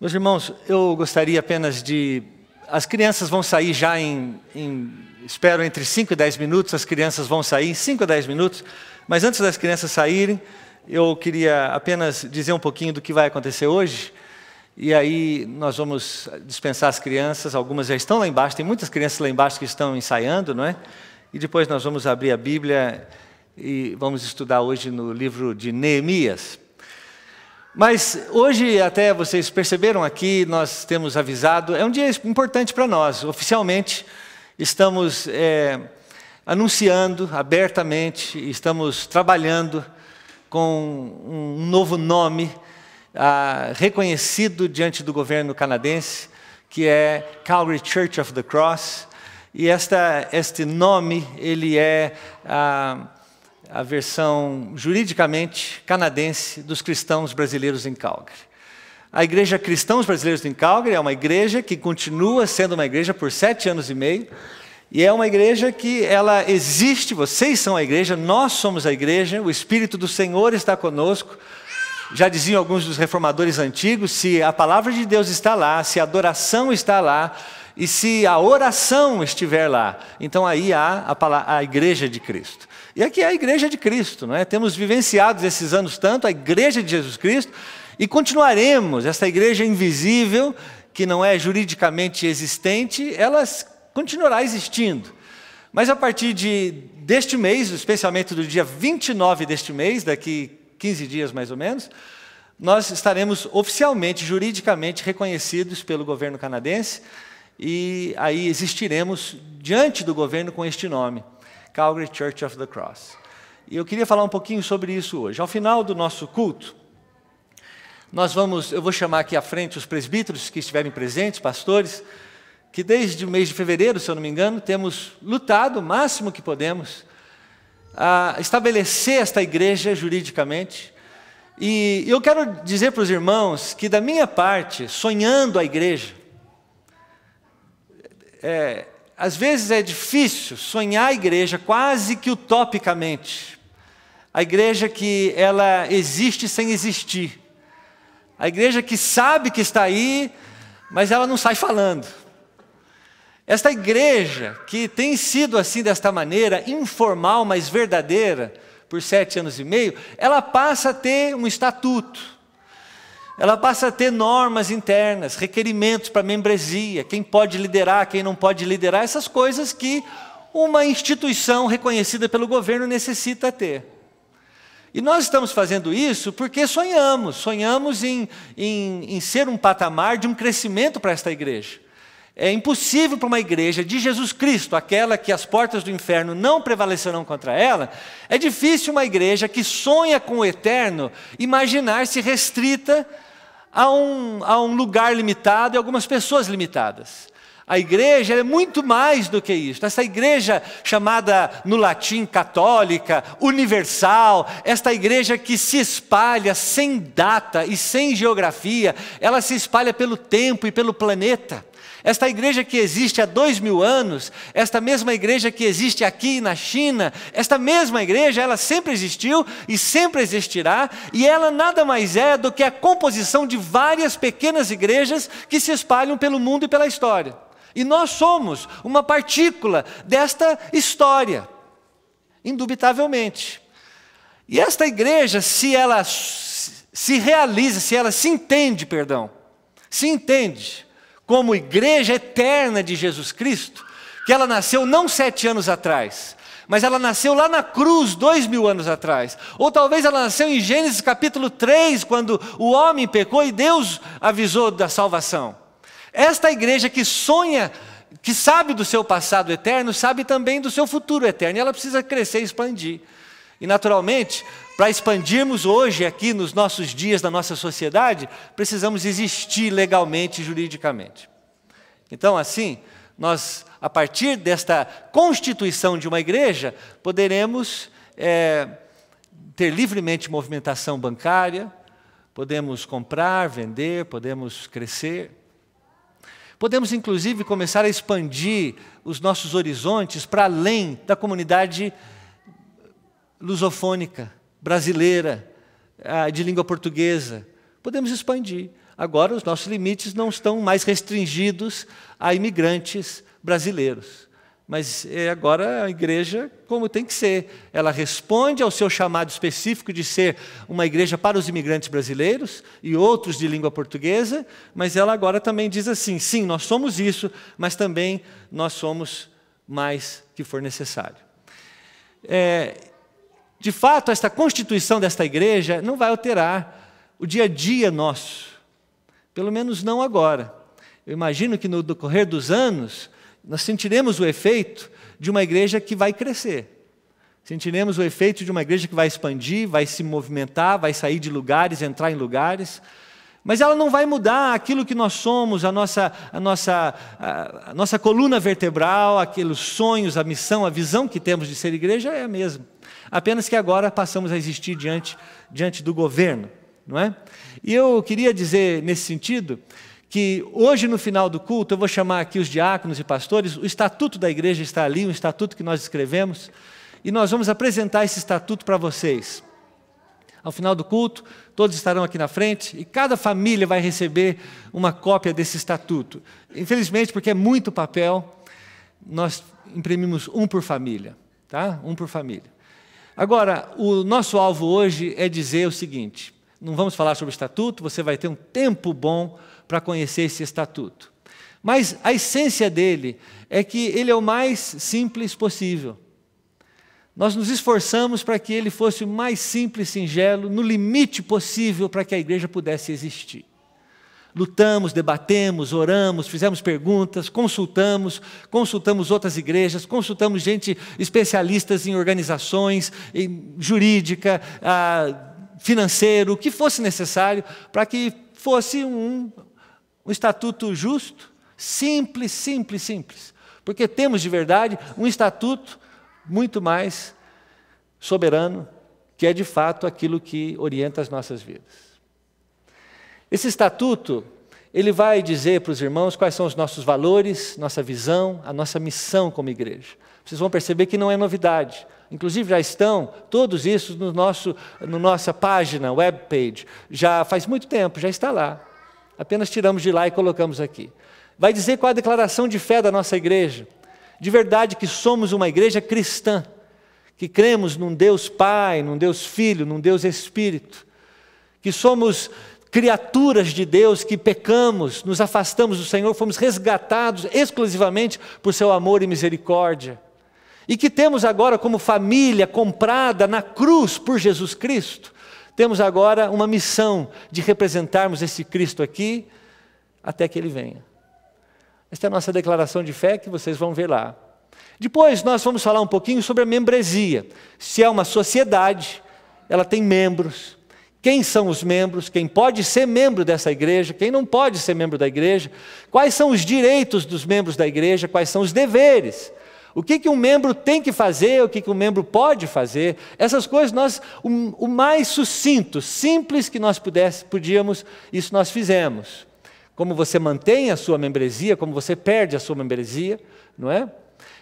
Meus irmãos, eu gostaria apenas de. As crianças vão sair já em, em. espero entre 5 e 10 minutos, as crianças vão sair em 5 a 10 minutos, mas antes das crianças saírem, eu queria apenas dizer um pouquinho do que vai acontecer hoje. E aí nós vamos dispensar as crianças, algumas já estão lá embaixo, tem muitas crianças lá embaixo que estão ensaiando, não é? E depois nós vamos abrir a Bíblia e vamos estudar hoje no livro de Neemias. Mas hoje, até vocês perceberam aqui, nós temos avisado, é um dia importante para nós. Oficialmente, estamos é, anunciando abertamente, estamos trabalhando com um novo nome ah, reconhecido diante do governo canadense, que é Calgary Church of the Cross. E esta, este nome, ele é. Ah, a versão juridicamente canadense dos cristãos brasileiros em Calgary. A Igreja Cristãos Brasileiros em Calgary é uma igreja que continua sendo uma igreja por sete anos e meio, e é uma igreja que ela existe, vocês são a igreja, nós somos a igreja, o Espírito do Senhor está conosco. Já diziam alguns dos reformadores antigos: se a palavra de Deus está lá, se a adoração está lá, e se a oração estiver lá, então aí há a, a igreja de Cristo. E aqui é a igreja de Cristo, não é? Temos vivenciado esses anos tanto a igreja de Jesus Cristo e continuaremos essa igreja invisível que não é juridicamente existente, ela continuará existindo. Mas a partir de, deste mês, especialmente do dia 29 deste mês, daqui 15 dias mais ou menos, nós estaremos oficialmente, juridicamente reconhecidos pelo governo canadense e aí existiremos diante do governo com este nome. Calgary Church of the Cross. E eu queria falar um pouquinho sobre isso hoje. Ao final do nosso culto, nós vamos, eu vou chamar aqui à frente os presbíteros que estiverem presentes, pastores, que desde o mês de fevereiro, se eu não me engano, temos lutado o máximo que podemos a estabelecer esta igreja juridicamente. E eu quero dizer para os irmãos que, da minha parte, sonhando a igreja, é, às vezes é difícil sonhar a igreja quase que utopicamente. A igreja que ela existe sem existir. A igreja que sabe que está aí, mas ela não sai falando. Esta igreja que tem sido assim desta maneira, informal, mas verdadeira, por sete anos e meio, ela passa a ter um estatuto ela passa a ter normas internas, requerimentos para membresia, quem pode liderar, quem não pode liderar, essas coisas que uma instituição reconhecida pelo governo necessita ter. E nós estamos fazendo isso porque sonhamos, sonhamos em, em, em ser um patamar de um crescimento para esta igreja. É impossível para uma igreja de Jesus Cristo, aquela que as portas do inferno não prevalecerão contra ela, é difícil uma igreja que sonha com o eterno imaginar-se restrita há um, a um lugar limitado e algumas pessoas limitadas. A igreja é muito mais do que isso. Essa igreja chamada no latim católica, universal, esta igreja que se espalha sem data e sem geografia, ela se espalha pelo tempo e pelo planeta. Esta igreja que existe há dois mil anos, esta mesma igreja que existe aqui na China, esta mesma igreja, ela sempre existiu e sempre existirá, e ela nada mais é do que a composição de várias pequenas igrejas que se espalham pelo mundo e pela história. E nós somos uma partícula desta história, indubitavelmente. E esta igreja, se ela se realiza, se ela se entende, perdão, se entende como igreja eterna de Jesus Cristo, que ela nasceu não sete anos atrás, mas ela nasceu lá na cruz, dois mil anos atrás. Ou talvez ela nasceu em Gênesis capítulo 3, quando o homem pecou e Deus avisou da salvação. Esta igreja que sonha, que sabe do seu passado eterno, sabe também do seu futuro eterno, e ela precisa crescer e expandir. E naturalmente, para expandirmos hoje aqui nos nossos dias, na nossa sociedade, precisamos existir legalmente e juridicamente. Então, assim, nós, a partir desta constituição de uma igreja, poderemos é, ter livremente movimentação bancária, podemos comprar, vender, podemos crescer. Podemos, inclusive, começar a expandir os nossos horizontes para além da comunidade lusofônica, brasileira, ah, de língua portuguesa. Podemos expandir. Agora, os nossos limites não estão mais restringidos a imigrantes brasileiros. Mas eh, agora a igreja, como tem que ser, ela responde ao seu chamado específico de ser uma igreja para os imigrantes brasileiros e outros de língua portuguesa, mas ela agora também diz assim: sim, nós somos isso, mas também nós somos mais que for necessário. É, de fato, esta constituição desta igreja não vai alterar o dia a dia nosso, pelo menos não agora. Eu imagino que no decorrer dos anos, nós sentiremos o efeito de uma igreja que vai crescer. Sentiremos o efeito de uma igreja que vai expandir, vai se movimentar, vai sair de lugares, entrar em lugares. Mas ela não vai mudar aquilo que nós somos, a nossa, a nossa, a, a nossa coluna vertebral, aqueles sonhos, a missão, a visão que temos de ser igreja é a mesma apenas que agora passamos a existir diante, diante do governo. Não é? E eu queria dizer nesse sentido que hoje no final do culto eu vou chamar aqui os diáconos e pastores, o estatuto da igreja está ali, um estatuto que nós escrevemos, e nós vamos apresentar esse estatuto para vocês. Ao final do culto, todos estarão aqui na frente e cada família vai receber uma cópia desse estatuto. Infelizmente, porque é muito papel, nós imprimimos um por família, tá? Um por família. Agora, o nosso alvo hoje é dizer o seguinte: não vamos falar sobre o estatuto, você vai ter um tempo bom para conhecer esse estatuto. Mas a essência dele é que ele é o mais simples possível. Nós nos esforçamos para que ele fosse o mais simples, singelo, no limite possível para que a igreja pudesse existir lutamos, debatemos, oramos, fizemos perguntas, consultamos, consultamos outras igrejas, consultamos gente especialistas em organizações, em jurídica, financeiro, o que fosse necessário para que fosse um, um estatuto justo, simples, simples, simples. Porque temos de verdade um estatuto muito mais soberano, que é de fato aquilo que orienta as nossas vidas. Esse estatuto, ele vai dizer para os irmãos quais são os nossos valores, nossa visão, a nossa missão como igreja. Vocês vão perceber que não é novidade. Inclusive já estão todos isso no nosso, no nossa página, web page. Já faz muito tempo, já está lá. Apenas tiramos de lá e colocamos aqui. Vai dizer qual a declaração de fé da nossa igreja. De verdade que somos uma igreja cristã, que cremos num Deus Pai, num Deus Filho, num Deus Espírito, que somos criaturas de Deus que pecamos, nos afastamos do Senhor, fomos resgatados exclusivamente por seu amor e misericórdia. E que temos agora como família comprada na cruz por Jesus Cristo, temos agora uma missão de representarmos esse Cristo aqui até que ele venha. Esta é a nossa declaração de fé que vocês vão ver lá. Depois nós vamos falar um pouquinho sobre a membresia. Se é uma sociedade, ela tem membros, quem são os membros, quem pode ser membro dessa igreja, quem não pode ser membro da igreja, quais são os direitos dos membros da igreja, quais são os deveres. O que, que um membro tem que fazer, o que, que um membro pode fazer, essas coisas nós, o, o mais sucinto, simples que nós pudesse, podíamos, isso nós fizemos. Como você mantém a sua membresia, como você perde a sua membresia, não é?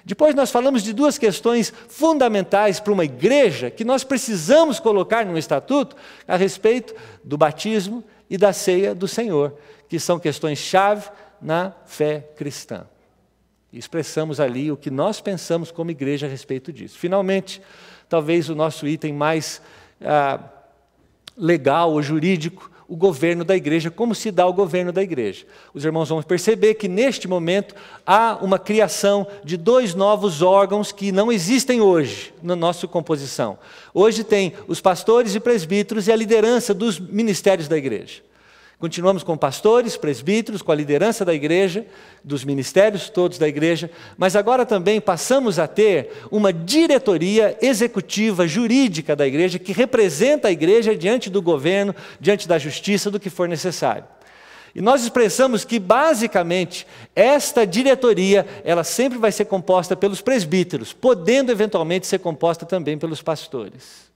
Depois nós falamos de duas questões fundamentais para uma igreja que nós precisamos colocar no estatuto a respeito do batismo e da ceia do Senhor, que são questões chave na fé cristã. Expressamos ali o que nós pensamos como igreja a respeito disso. Finalmente, talvez o nosso item mais ah, legal ou jurídico o governo da igreja, como se dá o governo da igreja. Os irmãos vão perceber que neste momento há uma criação de dois novos órgãos que não existem hoje na nossa composição. Hoje tem os pastores e presbíteros e a liderança dos ministérios da igreja. Continuamos com pastores, presbíteros, com a liderança da igreja, dos ministérios todos da igreja, mas agora também passamos a ter uma diretoria executiva jurídica da igreja que representa a igreja diante do governo, diante da justiça, do que for necessário. E nós expressamos que basicamente esta diretoria, ela sempre vai ser composta pelos presbíteros, podendo eventualmente ser composta também pelos pastores.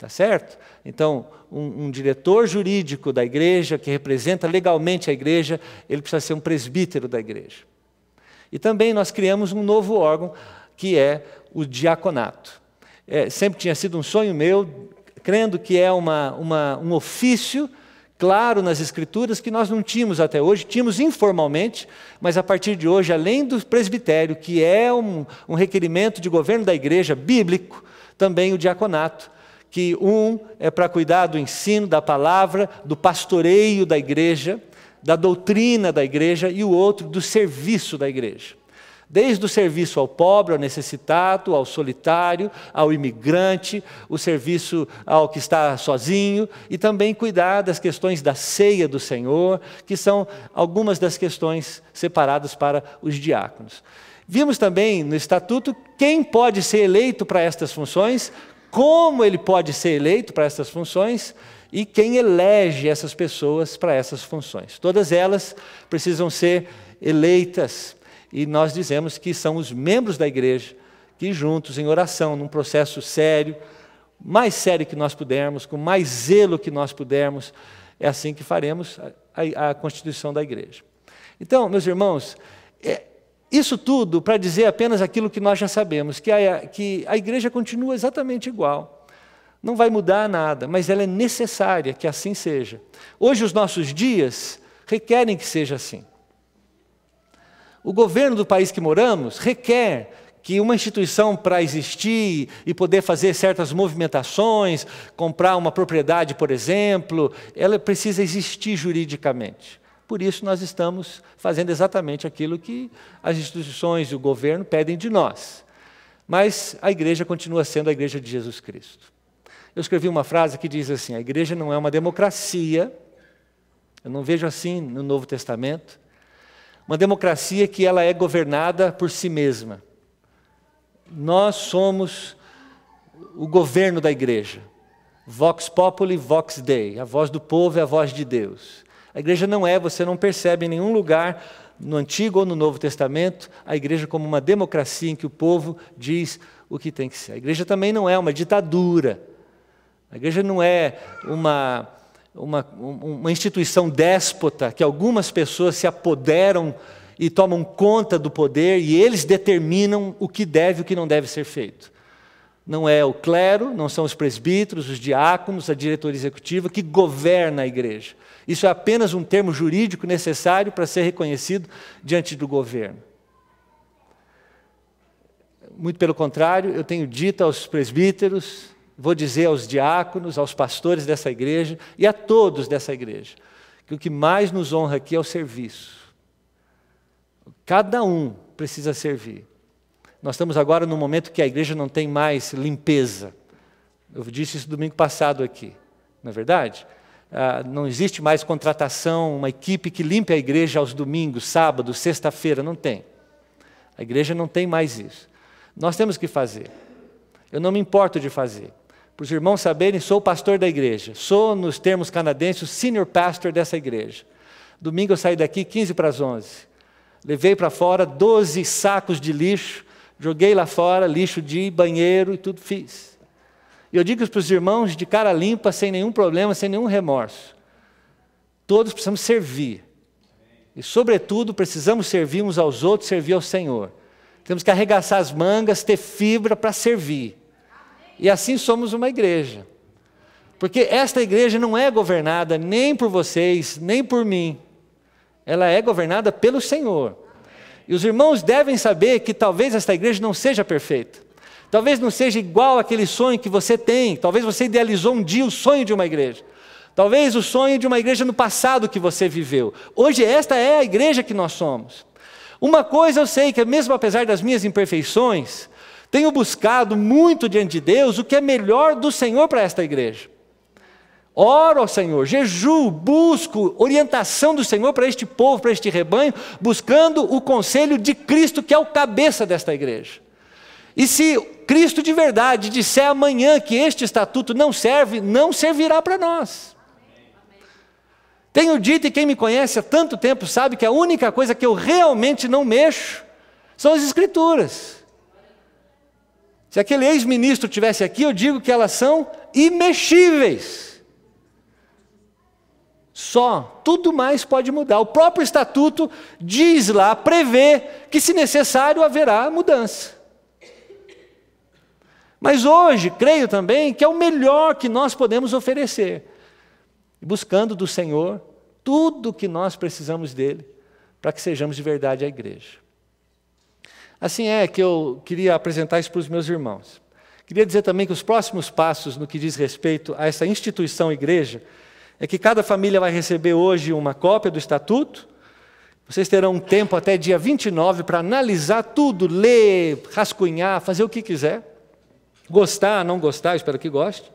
Tá certo? Então, um, um, diretor jurídico da igreja, que representa legalmente a igreja, ele precisa ser um presbítero da igreja. E também nós criamos um novo órgão, que é o diaconato. É, sempre tinha sido um sonho meu, crendo que é uma, uma, um ofício claro nas Escrituras que nós não tínhamos até hoje, tínhamos informalmente, mas a partir de hoje, além do presbitério, que é um, um requerimento de governo da igreja bíblico, também o diaconato que um é para cuidar do ensino, da palavra, do pastoreio da igreja, da doutrina da igreja, e o outro do serviço da igreja. Desde o serviço ao pobre, ao necessitado, ao solitário, ao imigrante, o serviço ao que está sozinho, e também cuidar das questões da ceia do Senhor, que são algumas das questões separadas para os diáconos. Vimos também no estatuto quem pode ser eleito para estas funções, como ele pode ser eleito para essas funções e quem elege essas pessoas para essas funções. Todas elas precisam ser eleitas e nós dizemos que são os membros da igreja que juntos em oração, num processo sério, mais sério que nós pudermos, com mais zelo que nós pudermos, é assim que faremos a, a, a constituição da igreja. Então, meus irmãos, é, isso tudo para dizer apenas aquilo que nós já sabemos, que a, que a igreja continua exatamente igual. Não vai mudar nada, mas ela é necessária que assim seja. Hoje, os nossos dias requerem que seja assim. O governo do país que moramos requer que uma instituição para existir e poder fazer certas movimentações, comprar uma propriedade, por exemplo, ela precisa existir juridicamente. Por isso, nós estamos fazendo exatamente aquilo que as instituições e o governo pedem de nós. Mas a igreja continua sendo a igreja de Jesus Cristo. Eu escrevi uma frase que diz assim: a igreja não é uma democracia, eu não vejo assim no Novo Testamento, uma democracia que ela é governada por si mesma. Nós somos o governo da igreja. Vox populi, vox dei. A voz do povo é a voz de Deus. A igreja não é, você não percebe em nenhum lugar, no Antigo ou no Novo Testamento, a igreja como uma democracia em que o povo diz o que tem que ser. A igreja também não é uma ditadura. A igreja não é uma, uma, uma instituição déspota que algumas pessoas se apoderam e tomam conta do poder e eles determinam o que deve e o que não deve ser feito não é o clero, não são os presbíteros, os diáconos, a diretoria executiva que governa a igreja. Isso é apenas um termo jurídico necessário para ser reconhecido diante do governo. Muito pelo contrário, eu tenho dito aos presbíteros, vou dizer aos diáconos, aos pastores dessa igreja e a todos dessa igreja, que o que mais nos honra aqui é o serviço. Cada um precisa servir. Nós estamos agora num momento que a igreja não tem mais limpeza. Eu disse isso domingo passado aqui, não é verdade? Ah, não existe mais contratação, uma equipe que limpe a igreja aos domingos, sábado, sexta-feira, não tem. A igreja não tem mais isso. Nós temos que fazer. Eu não me importo de fazer. Para os irmãos saberem, sou pastor da igreja. Sou, nos termos canadenses, o senior pastor dessa igreja. Domingo eu saí daqui 15 para as 11. Levei para fora 12 sacos de lixo Joguei lá fora lixo de banheiro e tudo fiz. E eu digo para os irmãos de cara limpa, sem nenhum problema, sem nenhum remorso. Todos precisamos servir. E, sobretudo, precisamos servir uns aos outros, servir ao Senhor. Temos que arregaçar as mangas, ter fibra para servir. E assim somos uma igreja. Porque esta igreja não é governada nem por vocês, nem por mim. Ela é governada pelo Senhor. E os irmãos devem saber que talvez esta igreja não seja perfeita. Talvez não seja igual aquele sonho que você tem. Talvez você idealizou um dia o sonho de uma igreja. Talvez o sonho de uma igreja no passado que você viveu. Hoje esta é a igreja que nós somos. Uma coisa eu sei que mesmo apesar das minhas imperfeições, tenho buscado muito diante de Deus o que é melhor do Senhor para esta igreja oro ao Senhor, jejuo, busco orientação do Senhor para este povo, para este rebanho, buscando o conselho de Cristo, que é o cabeça desta igreja. E se Cristo de verdade disser amanhã que este estatuto não serve, não servirá para nós. Tenho dito, e quem me conhece há tanto tempo sabe que a única coisa que eu realmente não mexo são as Escrituras. Se aquele ex-ministro tivesse aqui, eu digo que elas são imexíveis. Só, tudo mais pode mudar. O próprio estatuto diz lá, prevê que se necessário haverá mudança. Mas hoje, creio também que é o melhor que nós podemos oferecer, buscando do Senhor tudo o que nós precisamos dele, para que sejamos de verdade a igreja. Assim é que eu queria apresentar isso para os meus irmãos. Queria dizer também que os próximos passos no que diz respeito a essa instituição igreja é que cada família vai receber hoje uma cópia do estatuto. Vocês terão um tempo até dia 29 para analisar tudo, ler, rascunhar, fazer o que quiser. Gostar, não gostar, espero que goste.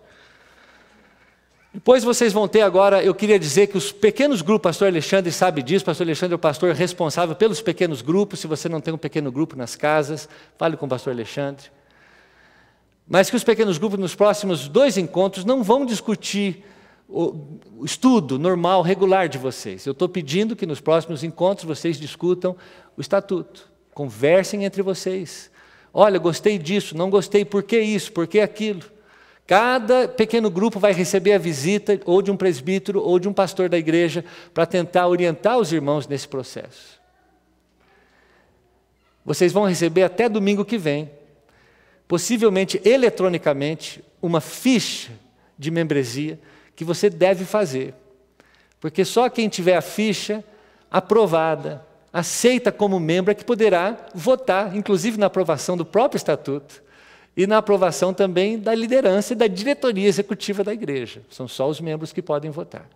Depois vocês vão ter agora, eu queria dizer que os pequenos grupos, pastor Alexandre sabe disso, pastor Alexandre é o pastor responsável pelos pequenos grupos, se você não tem um pequeno grupo nas casas, fale com o pastor Alexandre. Mas que os pequenos grupos nos próximos dois encontros não vão discutir o estudo normal, regular de vocês. Eu estou pedindo que nos próximos encontros vocês discutam o estatuto, conversem entre vocês. Olha, gostei disso, não gostei, por que isso, por que aquilo? Cada pequeno grupo vai receber a visita ou de um presbítero ou de um pastor da igreja para tentar orientar os irmãos nesse processo. Vocês vão receber até domingo que vem, possivelmente eletronicamente, uma ficha de membresia que você deve fazer. Porque só quem tiver a ficha aprovada, aceita como membro, é que poderá votar, inclusive na aprovação do próprio estatuto e na aprovação também da liderança e da diretoria executiva da igreja. São só os membros que podem votar.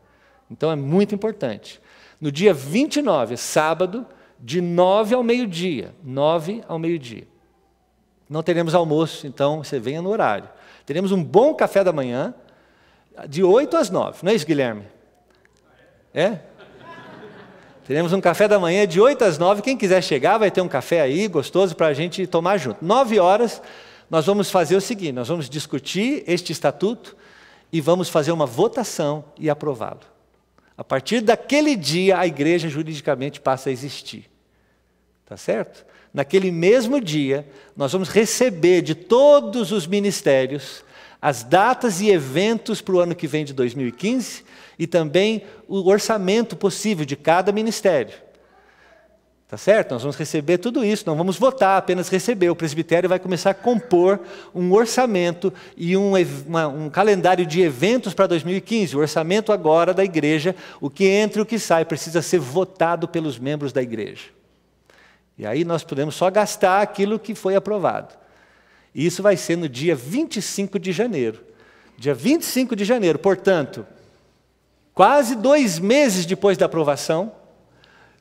Então é muito importante. No dia 29, sábado, de 9 ao meio-dia. 9 ao meio-dia. Não teremos almoço, então você venha no horário. Teremos um bom café da manhã de 8 às 9, não é isso, Guilherme? É? Teremos um café da manhã de 8 às 9. Quem quiser chegar, vai ter um café aí gostoso para a gente tomar junto. 9 horas, nós vamos fazer o seguinte: nós vamos discutir este estatuto e vamos fazer uma votação e aprová-lo. A partir daquele dia, a igreja juridicamente passa a existir. Tá certo? Naquele mesmo dia, nós vamos receber de todos os ministérios as datas e eventos para o ano que vem de 2015 e também o orçamento possível de cada ministério. Tá certo? Nós vamos receber tudo isso, não vamos votar, apenas receber. O presbitério vai começar a compor um orçamento e um, uma, um calendário de eventos para 2015. O orçamento agora da igreja, o que entra e o que sai, precisa ser votado pelos membros da igreja. E aí nós podemos só gastar aquilo que foi aprovado. E isso vai ser no dia 25 de janeiro. Dia 25 de janeiro, portanto, quase dois meses depois da aprovação,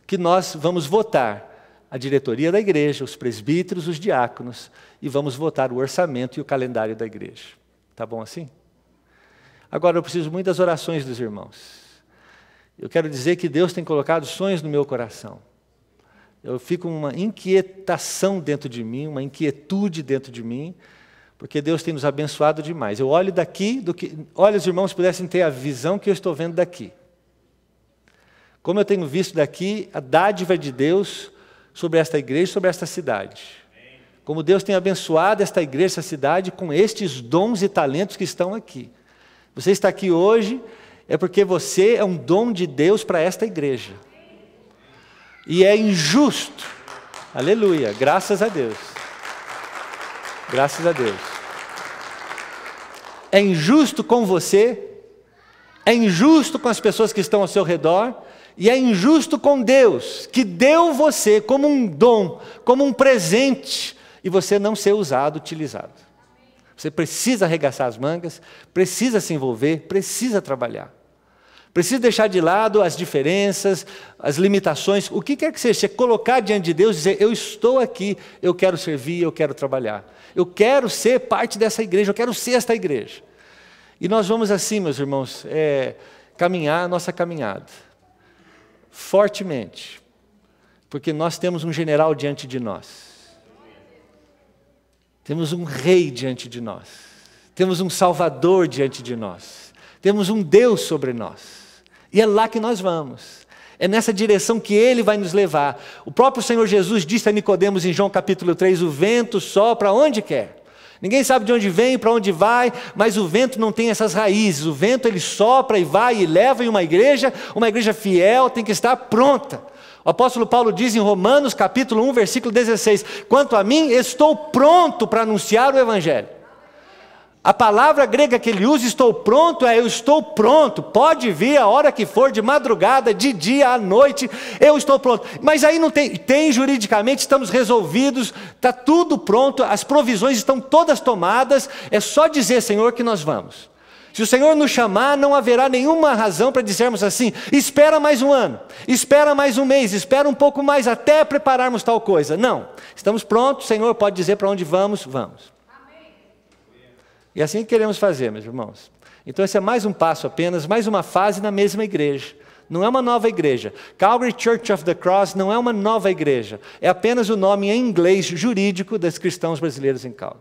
que nós vamos votar a diretoria da igreja, os presbíteros, os diáconos, e vamos votar o orçamento e o calendário da igreja. Tá bom assim? Agora eu preciso muito das orações dos irmãos. Eu quero dizer que Deus tem colocado sonhos no meu coração eu fico uma inquietação dentro de mim, uma inquietude dentro de mim, porque Deus tem nos abençoado demais. Eu olho daqui, do que, olha, os irmãos pudessem ter a visão que eu estou vendo daqui. Como eu tenho visto daqui, a dádiva de Deus sobre esta igreja, sobre esta cidade. Como Deus tem abençoado esta igreja, esta cidade, com estes dons e talentos que estão aqui. Você está aqui hoje é porque você é um dom de Deus para esta igreja e é injusto. Aleluia, graças a Deus. Graças a Deus. É injusto com você, é injusto com as pessoas que estão ao seu redor, e é injusto com Deus, que deu você como um dom, como um presente, e você não ser usado, utilizado. Você precisa arregaçar as mangas, precisa se envolver, precisa trabalhar. Preciso deixar de lado as diferenças, as limitações, o que quer que seja, colocar diante de Deus e dizer: Eu estou aqui, eu quero servir, eu quero trabalhar, eu quero ser parte dessa igreja, eu quero ser esta igreja. E nós vamos assim, meus irmãos, é, caminhar a nossa caminhada, fortemente, porque nós temos um general diante de nós, temos um rei diante de nós, temos um salvador diante de nós, temos um Deus sobre nós. E é lá que nós vamos. É nessa direção que ele vai nos levar. O próprio Senhor Jesus disse a Nicodemos em João capítulo 3: "O vento sopra onde quer. Ninguém sabe de onde vem, para onde vai, mas o vento não tem essas raízes. O vento ele sopra e vai e leva em uma igreja, uma igreja fiel tem que estar pronta. O apóstolo Paulo diz em Romanos capítulo 1, versículo 16: "Quanto a mim, estou pronto para anunciar o evangelho. A palavra grega que ele usa, estou pronto, é eu estou pronto, pode vir a hora que for, de madrugada, de dia, à noite, eu estou pronto. Mas aí não tem, tem juridicamente, estamos resolvidos, está tudo pronto, as provisões estão todas tomadas, é só dizer, Senhor, que nós vamos. Se o Senhor nos chamar, não haverá nenhuma razão para dizermos assim: espera mais um ano, espera mais um mês, espera um pouco mais até prepararmos tal coisa. Não, estamos prontos, Senhor pode dizer para onde vamos, vamos. E assim queremos fazer, meus irmãos. Então, esse é mais um passo apenas, mais uma fase na mesma igreja. Não é uma nova igreja. Calvary Church of the Cross não é uma nova igreja. É apenas o nome em inglês jurídico dos cristãos brasileiros em Calgary.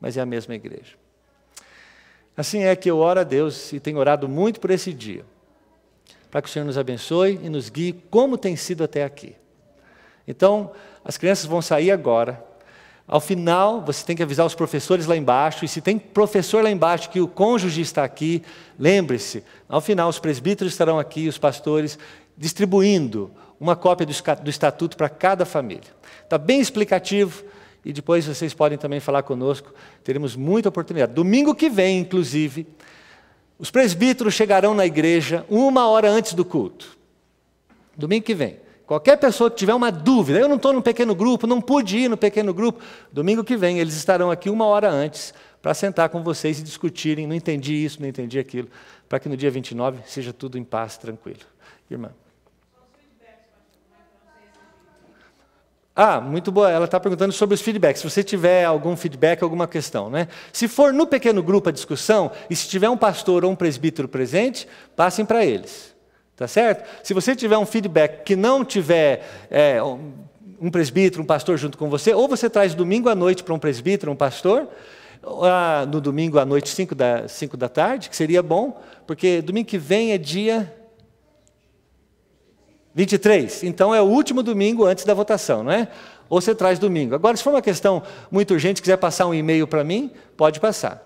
Mas é a mesma igreja. Assim é que eu oro a Deus e tenho orado muito por esse dia. Para que o Senhor nos abençoe e nos guie como tem sido até aqui. Então, as crianças vão sair agora ao final, você tem que avisar os professores lá embaixo, e se tem professor lá embaixo que o cônjuge está aqui, lembre-se, ao final os presbíteros estarão aqui, os pastores, distribuindo uma cópia do estatuto para cada família. Está bem explicativo, e depois vocês podem também falar conosco, teremos muita oportunidade. Domingo que vem, inclusive, os presbíteros chegarão na igreja uma hora antes do culto. Domingo que vem. Qualquer pessoa que tiver uma dúvida, eu não estou num pequeno grupo, não pude ir no pequeno grupo, domingo que vem eles estarão aqui uma hora antes para sentar com vocês e discutirem, não entendi isso, não entendi aquilo, para que no dia 29 seja tudo em paz, tranquilo. Irmã. Ah, muito boa. Ela está perguntando sobre os feedbacks. Se você tiver algum feedback, alguma questão, né? Se for no pequeno grupo a discussão, e se tiver um pastor ou um presbítero presente, passem para eles. Tá certo? Se você tiver um feedback que não tiver é, um presbítero, um pastor junto com você, ou você traz domingo à noite para um presbítero, um pastor, ah, no domingo à noite, 5 da, da tarde, que seria bom, porque domingo que vem é dia 23. Então é o último domingo antes da votação, não é? Ou você traz domingo. Agora, se for uma questão muito urgente, quiser passar um e-mail para mim, pode passar.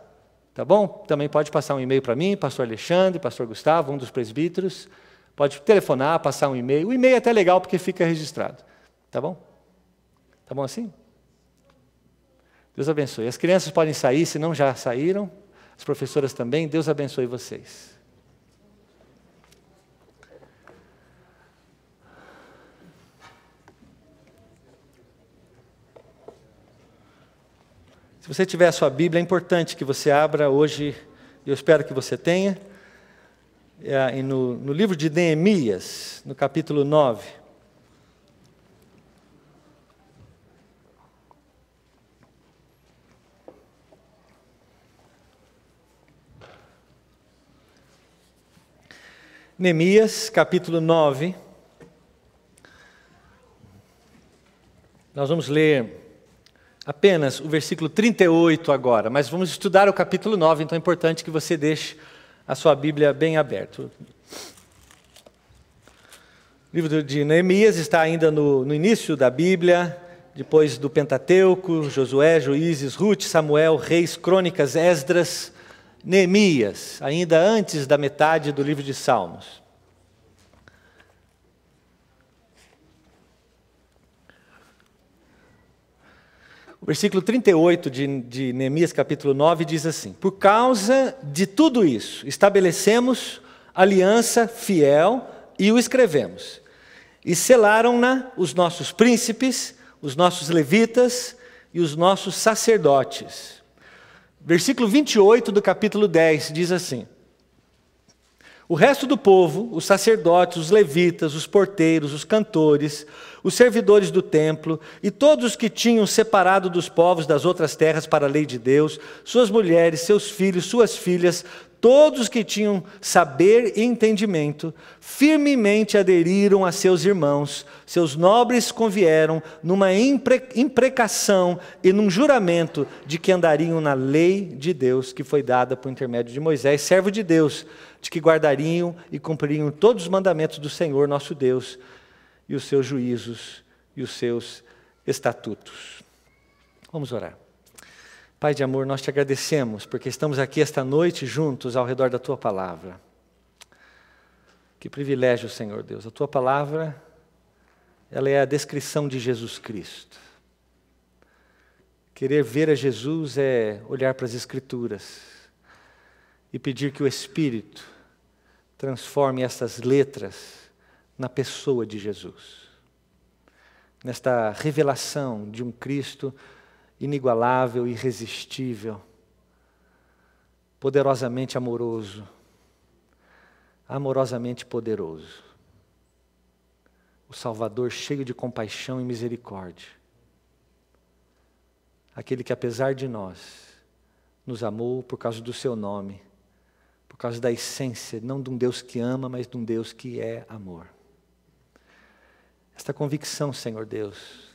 Tá bom? Também pode passar um e-mail para mim, pastor Alexandre, pastor Gustavo, um dos presbíteros. Pode telefonar, passar um e-mail. O e-mail é até legal porque fica registrado. Tá bom? Tá bom assim? Deus abençoe. As crianças podem sair, se não já saíram. As professoras também. Deus abençoe vocês. Se você tiver a sua Bíblia, é importante que você abra hoje, eu espero que você tenha. É, no, no livro de Neemias, no capítulo 9. Neemias, capítulo 9. Nós vamos ler apenas o versículo 38 agora, mas vamos estudar o capítulo 9, então é importante que você deixe a sua Bíblia bem aberta. O livro de Neemias está ainda no, no início da Bíblia, depois do Pentateuco, Josué, Juízes, Ruth, Samuel, Reis, Crônicas, Esdras, Neemias, ainda antes da metade do livro de Salmos. O versículo 38 de, de Neemias, capítulo 9, diz assim: Por causa de tudo isso, estabelecemos aliança fiel e o escrevemos. E selaram-na os nossos príncipes, os nossos levitas e os nossos sacerdotes. Versículo 28 do capítulo 10 diz assim: o resto do povo, os sacerdotes, os levitas, os porteiros, os cantores, os servidores do templo e todos os que tinham separado dos povos das outras terras para a lei de Deus, suas mulheres, seus filhos, suas filhas, todos que tinham saber e entendimento, firmemente aderiram a seus irmãos, seus nobres convieram numa imprecação e num juramento de que andariam na lei de Deus que foi dada por intermédio de Moisés, servo de Deus de que guardariam e cumpririam todos os mandamentos do Senhor nosso Deus e os seus juízos e os seus estatutos. Vamos orar. Pai de amor, nós te agradecemos porque estamos aqui esta noite juntos ao redor da tua palavra. Que privilégio, Senhor Deus. A tua palavra, ela é a descrição de Jesus Cristo. Querer ver a Jesus é olhar para as Escrituras e pedir que o Espírito transforme essas letras na pessoa de Jesus. Nesta revelação de um Cristo inigualável, irresistível, poderosamente amoroso, amorosamente poderoso. O Salvador cheio de compaixão e misericórdia. Aquele que, apesar de nós, nos amou por causa do seu nome causa da essência, não de um Deus que ama, mas de um Deus que é amor. Esta convicção, Senhor Deus,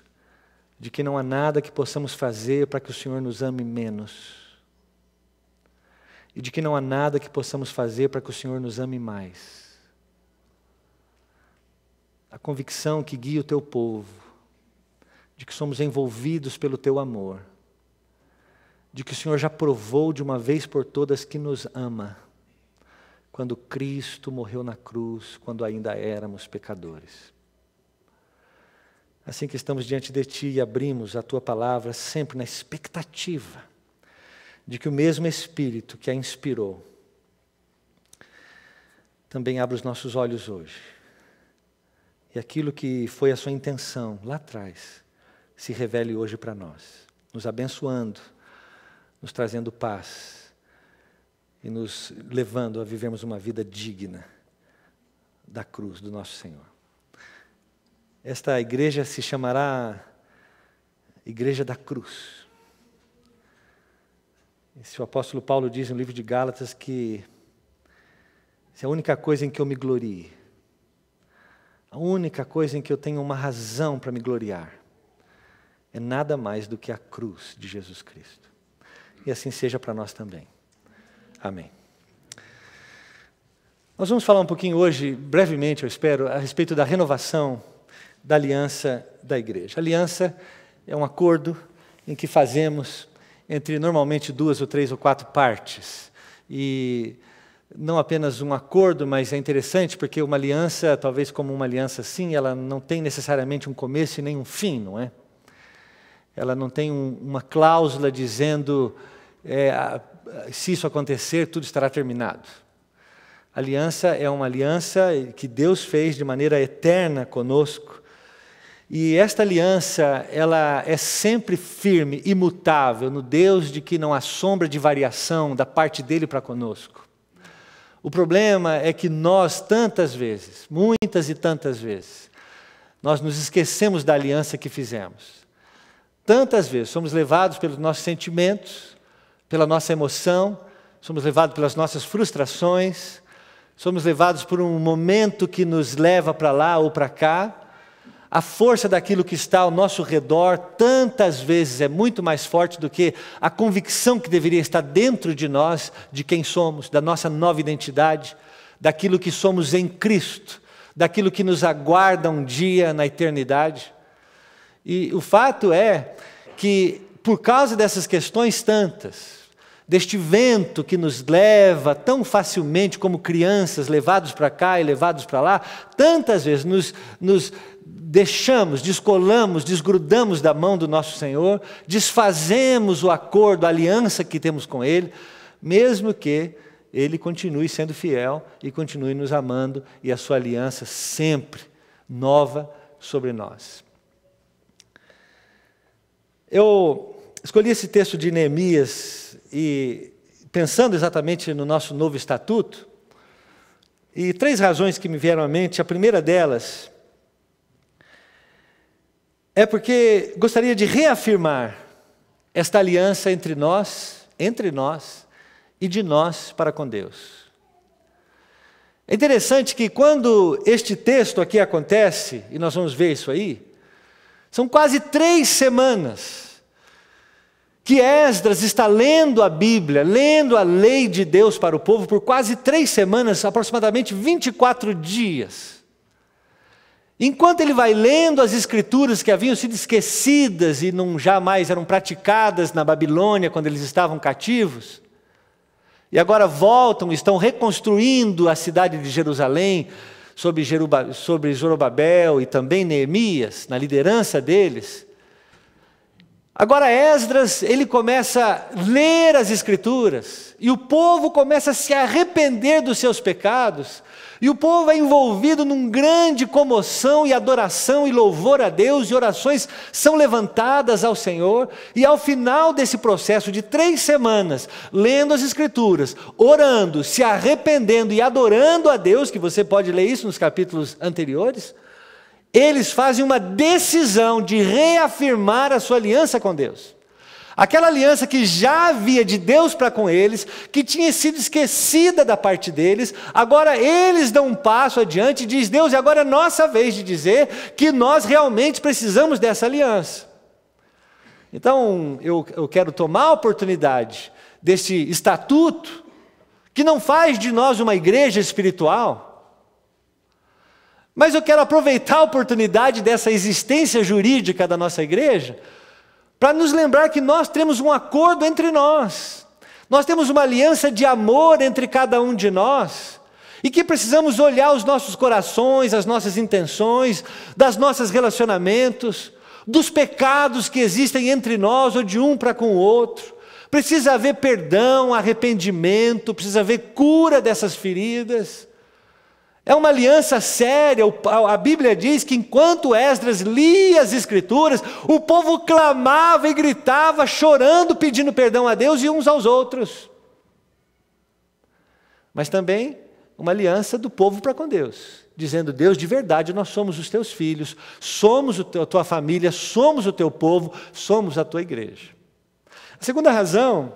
de que não há nada que possamos fazer para que o Senhor nos ame menos. E de que não há nada que possamos fazer para que o Senhor nos ame mais. A convicção que guia o teu povo, de que somos envolvidos pelo teu amor, de que o Senhor já provou de uma vez por todas que nos ama quando Cristo morreu na cruz, quando ainda éramos pecadores. Assim que estamos diante de Ti e abrimos a Tua palavra, sempre na expectativa de que o mesmo Espírito que a inspirou também abra os nossos olhos hoje. E aquilo que foi a Sua intenção lá atrás se revele hoje para nós, nos abençoando, nos trazendo paz e nos levando a vivermos uma vida digna da cruz do nosso Senhor. Esta igreja se chamará Igreja da Cruz. E se o apóstolo Paulo diz no livro de Gálatas que se é a única coisa em que eu me glorie, a única coisa em que eu tenho uma razão para me gloriar, é nada mais do que a cruz de Jesus Cristo. E assim seja para nós também. Amém. Nós vamos falar um pouquinho hoje, brevemente, eu espero, a respeito da renovação da aliança da igreja. A aliança é um acordo em que fazemos entre normalmente duas ou três ou quatro partes. E não apenas um acordo, mas é interessante porque uma aliança, talvez como uma aliança sim, ela não tem necessariamente um começo e nem um fim, não é? Ela não tem um, uma cláusula dizendo é, se isso acontecer, tudo estará terminado. A aliança é uma aliança que Deus fez de maneira eterna conosco. E esta aliança, ela é sempre firme, imutável, no Deus de que não há sombra de variação da parte dele para conosco. O problema é que nós, tantas vezes, muitas e tantas vezes, nós nos esquecemos da aliança que fizemos. Tantas vezes somos levados pelos nossos sentimentos, pela nossa emoção, somos levados pelas nossas frustrações, somos levados por um momento que nos leva para lá ou para cá. A força daquilo que está ao nosso redor tantas vezes é muito mais forte do que a convicção que deveria estar dentro de nós de quem somos, da nossa nova identidade, daquilo que somos em Cristo, daquilo que nos aguarda um dia na eternidade. E o fato é que, por causa dessas questões tantas, deste vento que nos leva tão facilmente como crianças, levados para cá e levados para lá, tantas vezes nos, nos deixamos, descolamos, desgrudamos da mão do nosso Senhor, desfazemos o acordo, a aliança que temos com Ele, mesmo que Ele continue sendo fiel e continue nos amando e a sua aliança sempre nova sobre nós. Eu escolhi esse texto de Neemias e pensando exatamente no nosso novo estatuto, e três razões que me vieram à mente, a primeira delas é porque gostaria de reafirmar esta aliança entre nós, entre nós e de nós para com Deus. É interessante que quando este texto aqui acontece, e nós vamos ver isso aí, são quase três semanas que Esdras está lendo a Bíblia, lendo a lei de Deus para o povo por quase três semanas, aproximadamente 24 dias. Enquanto ele vai lendo as escrituras que haviam sido esquecidas e não jamais eram praticadas na Babilônia quando eles estavam cativos, e agora voltam, estão reconstruindo a cidade de Jerusalém sob, sobre Zorobabel e também Neemias, na liderança deles. Agora Esdras, ele começa a ler as escrituras, e o povo começa a se arrepender dos seus pecados, e o povo é envolvido num grande comoção e adoração e louvor a Deus, e orações são levantadas ao Senhor, e ao final desse processo de três semanas, lendo as escrituras, orando, se arrependendo e adorando a Deus, que você pode ler isso nos capítulos anteriores, eles fazem uma decisão de reafirmar a sua aliança com Deus. Aquela aliança que já havia de Deus para com eles, que tinha sido esquecida da parte deles, agora eles dão um passo adiante e diz Deus, e agora é nossa vez de dizer que nós realmente precisamos dessa aliança. Então, eu, eu quero tomar a oportunidade deste estatuto, que não faz de nós uma igreja espiritual, mas eu quero aproveitar a oportunidade dessa existência jurídica da nossa igreja para nos lembrar que nós temos um acordo entre nós. Nós temos uma aliança de amor entre cada um de nós e que precisamos olhar os nossos corações, as nossas intenções, das nossos relacionamentos, dos pecados que existem entre nós ou de um para com o outro. Precisa haver perdão, arrependimento, precisa haver cura dessas feridas. É uma aliança séria. A Bíblia diz que enquanto Esdras lia as Escrituras, o povo clamava e gritava, chorando, pedindo perdão a Deus e uns aos outros. Mas também uma aliança do povo para com Deus, dizendo: Deus, de verdade, nós somos os teus filhos, somos a tua família, somos o teu povo, somos a tua igreja. A segunda razão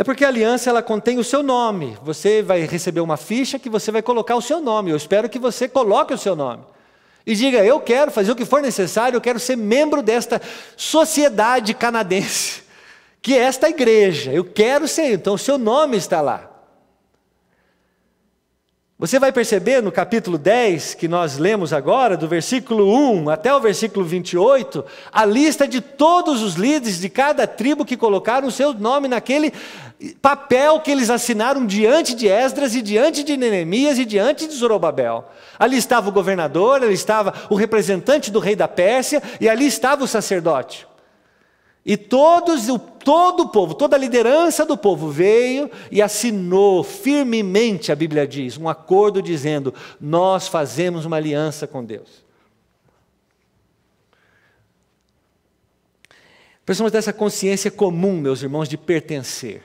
é porque a aliança ela contém o seu nome. Você vai receber uma ficha que você vai colocar o seu nome. Eu espero que você coloque o seu nome. E diga: Eu quero fazer o que for necessário, eu quero ser membro desta sociedade canadense, que é esta igreja. Eu quero ser. Então, o seu nome está lá. Você vai perceber no capítulo 10, que nós lemos agora, do versículo 1 até o versículo 28, a lista de todos os líderes de cada tribo que colocaram o seu nome naquele papel que eles assinaram diante de Esdras e diante de Neemias e diante de Zorobabel. Ali estava o governador, ali estava o representante do rei da Pérsia e ali estava o sacerdote. E todos, o, todo o povo, toda a liderança do povo veio e assinou firmemente, a Bíblia diz, um acordo dizendo: nós fazemos uma aliança com Deus. Precisamos dessa consciência comum, meus irmãos, de pertencer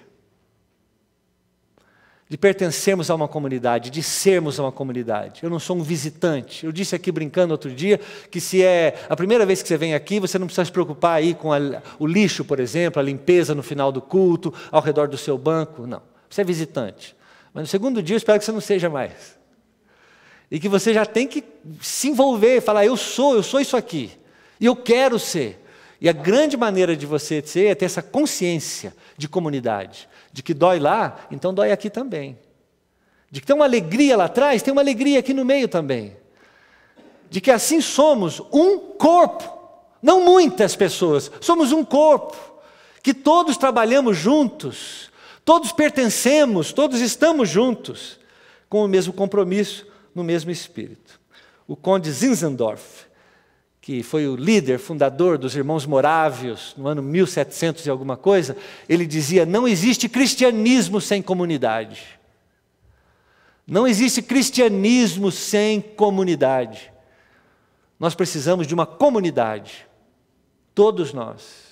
de pertencermos a uma comunidade, de sermos uma comunidade. Eu não sou um visitante. Eu disse aqui brincando outro dia que se é a primeira vez que você vem aqui, você não precisa se preocupar aí com a, o lixo, por exemplo, a limpeza no final do culto, ao redor do seu banco. Não. Você é visitante. Mas no segundo dia eu espero que você não seja mais. E que você já tem que se envolver, falar, eu sou, eu sou isso aqui. E eu quero ser. E a grande maneira de você ser é ter essa consciência de comunidade de que dói lá, então dói aqui também. De que tem uma alegria lá atrás, tem uma alegria aqui no meio também. De que assim somos um corpo, não muitas pessoas, somos um corpo, que todos trabalhamos juntos, todos pertencemos, todos estamos juntos, com o mesmo compromisso, no mesmo espírito. O conde Zinzendorf que foi o líder, fundador dos irmãos morávios, no ano 1700 e alguma coisa, ele dizia: não existe cristianismo sem comunidade. Não existe cristianismo sem comunidade. Nós precisamos de uma comunidade, todos nós,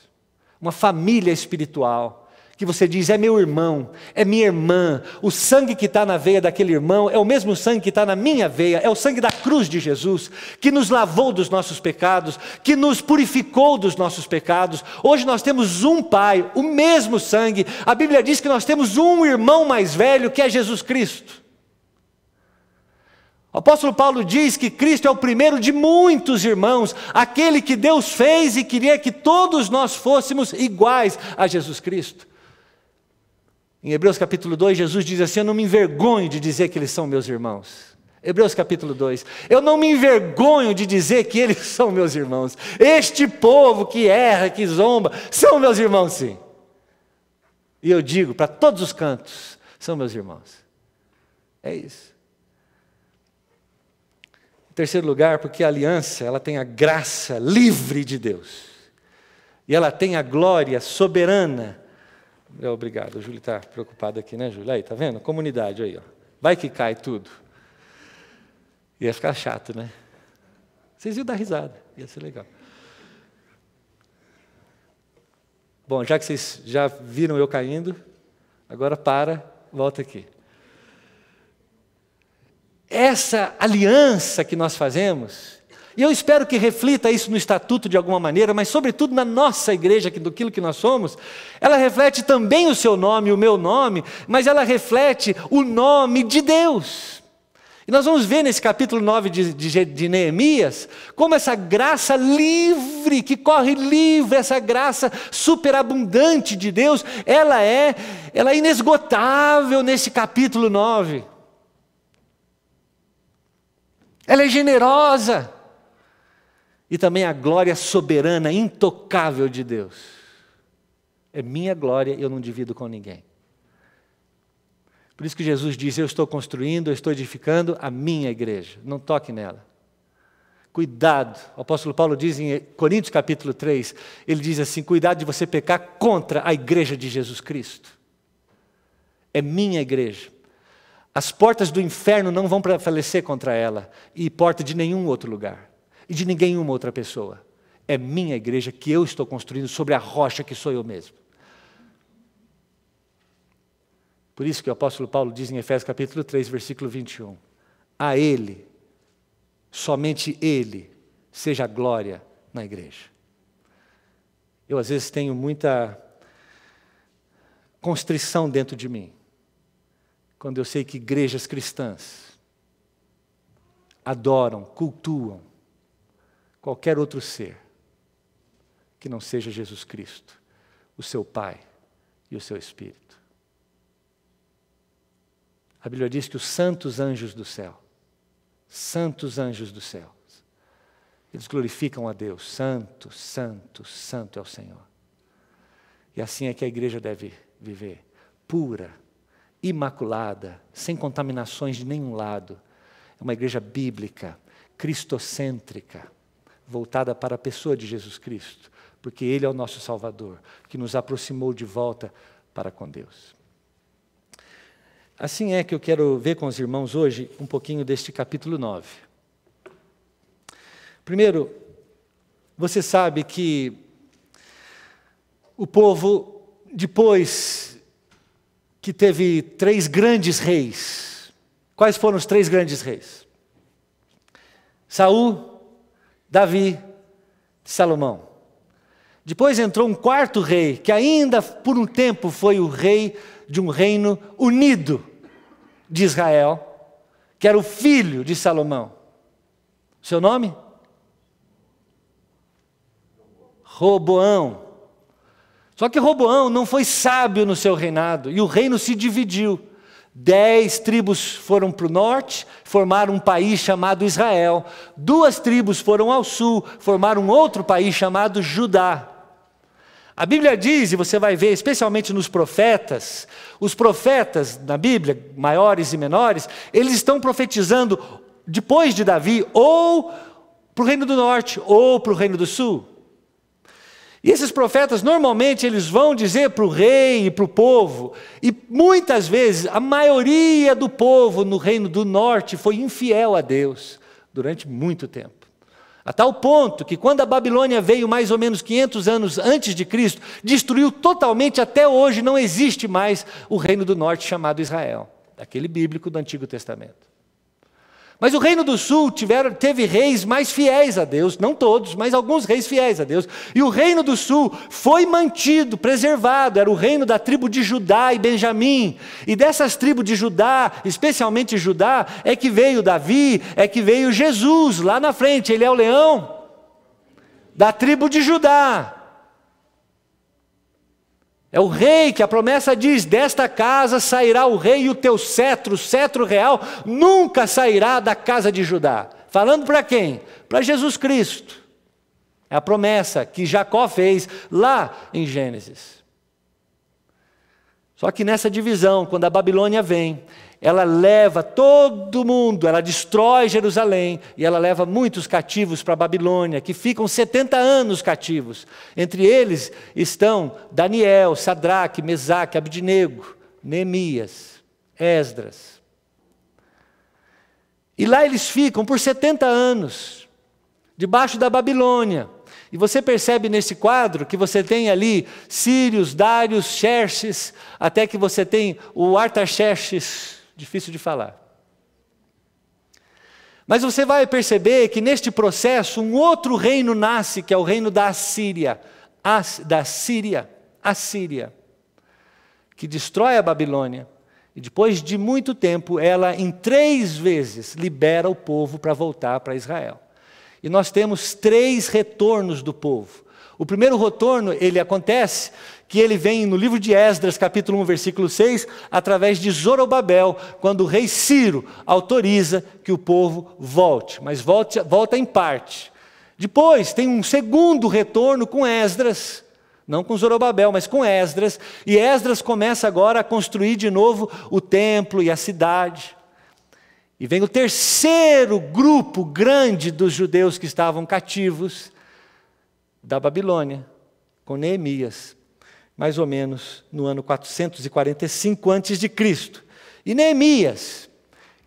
uma família espiritual que você diz, é meu irmão, é minha irmã, o sangue que está na veia daquele irmão é o mesmo sangue que está na minha veia, é o sangue da cruz de Jesus, que nos lavou dos nossos pecados, que nos purificou dos nossos pecados. Hoje nós temos um Pai, o mesmo sangue. A Bíblia diz que nós temos um irmão mais velho, que é Jesus Cristo. O apóstolo Paulo diz que Cristo é o primeiro de muitos irmãos, aquele que Deus fez e queria que todos nós fôssemos iguais a Jesus Cristo. Em Hebreus capítulo 2, Jesus diz assim: Eu não me envergonho de dizer que eles são meus irmãos. Hebreus capítulo 2. Eu não me envergonho de dizer que eles são meus irmãos. Este povo que erra, que zomba, são meus irmãos, sim. E eu digo para todos os cantos: são meus irmãos. É isso. Em terceiro lugar, porque a aliança, ela tem a graça livre de Deus. E ela tem a glória soberana é, obrigado. O Júlio está preocupado aqui, né, Júlio? Aí, tá vendo? Comunidade aí, ó. Vai que cai tudo. Ia ficar chato, né? Vocês iam dar risada, ia ser legal. Bom, já que vocês já viram eu caindo, agora para, volta aqui. Essa aliança que nós fazemos e eu espero que reflita isso no estatuto de alguma maneira, mas sobretudo na nossa igreja, que do que nós somos, ela reflete também o seu nome, o meu nome, mas ela reflete o nome de Deus. E nós vamos ver nesse capítulo 9 de, de, de Neemias como essa graça livre, que corre livre, essa graça superabundante de Deus, ela é, ela é inesgotável nesse capítulo 9. Ela é generosa e também a glória soberana, intocável de Deus. É minha glória e eu não divido com ninguém. Por isso que Jesus diz: Eu estou construindo, eu estou edificando a minha igreja, não toque nela. Cuidado, o apóstolo Paulo diz em Coríntios capítulo 3, ele diz assim: Cuidado de você pecar contra a igreja de Jesus Cristo. É minha igreja. As portas do inferno não vão prevalecer contra ela, e porta de nenhum outro lugar e de ninguém uma outra pessoa. É minha igreja que eu estou construindo sobre a rocha que sou eu mesmo. Por isso que o apóstolo Paulo diz em Efésios capítulo 3, versículo 21: A ele, somente ele, seja glória na igreja. Eu às vezes tenho muita constrição dentro de mim, quando eu sei que igrejas cristãs adoram, cultuam, qualquer outro ser que não seja Jesus Cristo, o seu Pai e o seu Espírito. A Bíblia diz que os santos anjos do céu, santos anjos do céu, eles glorificam a Deus, santo, santo, santo é o Senhor. E assim é que a igreja deve viver, pura, imaculada, sem contaminações de nenhum lado. É uma igreja bíblica, cristocêntrica voltada para a pessoa de Jesus Cristo, porque Ele é o nosso Salvador, que nos aproximou de volta para com Deus. Assim é que eu quero ver com os irmãos hoje um pouquinho deste capítulo 9. Primeiro, você sabe que o povo, depois que teve três grandes reis, quais foram os três grandes reis? Saul, Davi, Salomão. Depois entrou um quarto rei, que ainda por um tempo foi o rei de um reino unido de Israel, que era o filho de Salomão. Seu nome? Roboão. Só que Roboão não foi sábio no seu reinado e o reino se dividiu. Dez tribos foram para o norte, formaram um país chamado Israel. Duas tribos foram ao sul, formaram outro país chamado Judá. A Bíblia diz, e você vai ver, especialmente nos profetas, os profetas na Bíblia, maiores e menores, eles estão profetizando depois de Davi, ou para o reino do norte, ou para o reino do sul. E esses profetas normalmente eles vão dizer para o rei e para o povo, e muitas vezes a maioria do povo no reino do norte foi infiel a Deus durante muito tempo. A tal ponto que quando a Babilônia veio mais ou menos 500 anos antes de Cristo, destruiu totalmente, até hoje não existe mais o reino do norte chamado Israel, aquele bíblico do Antigo Testamento. Mas o Reino do Sul tiveram, teve reis mais fiéis a Deus, não todos, mas alguns reis fiéis a Deus. E o Reino do Sul foi mantido, preservado, era o reino da tribo de Judá e Benjamim. E dessas tribos de Judá, especialmente Judá, é que veio Davi, é que veio Jesus lá na frente, ele é o leão da tribo de Judá. É o rei que a promessa diz: desta casa sairá o rei e o teu cetro, o cetro real, nunca sairá da casa de Judá. Falando para quem? Para Jesus Cristo. É a promessa que Jacó fez lá em Gênesis. Só que nessa divisão, quando a Babilônia vem, ela leva todo mundo, ela destrói Jerusalém e ela leva muitos cativos para a Babilônia, que ficam 70 anos cativos. Entre eles estão Daniel, Sadraque, Mesaque, Abdinego, Neemias, Esdras. E lá eles ficam por 70 anos, debaixo da Babilônia. E você percebe nesse quadro que você tem ali Sírios, Dários, Xerxes, até que você tem o Artaxerxes difícil de falar. Mas você vai perceber que neste processo um outro reino nasce, que é o reino da Assíria, As, da Síria, Assíria, que destrói a Babilônia e depois de muito tempo ela em três vezes libera o povo para voltar para Israel. E nós temos três retornos do povo. O primeiro retorno, ele acontece, que ele vem no livro de Esdras, capítulo 1, versículo 6, através de Zorobabel, quando o rei Ciro autoriza que o povo volte, mas volte, volta em parte. Depois tem um segundo retorno com Esdras, não com Zorobabel, mas com Esdras, e Esdras começa agora a construir de novo o templo e a cidade. E vem o terceiro grupo grande dos judeus que estavam cativos, da Babilônia, com Neemias, mais ou menos no ano 445 a.C. E Neemias,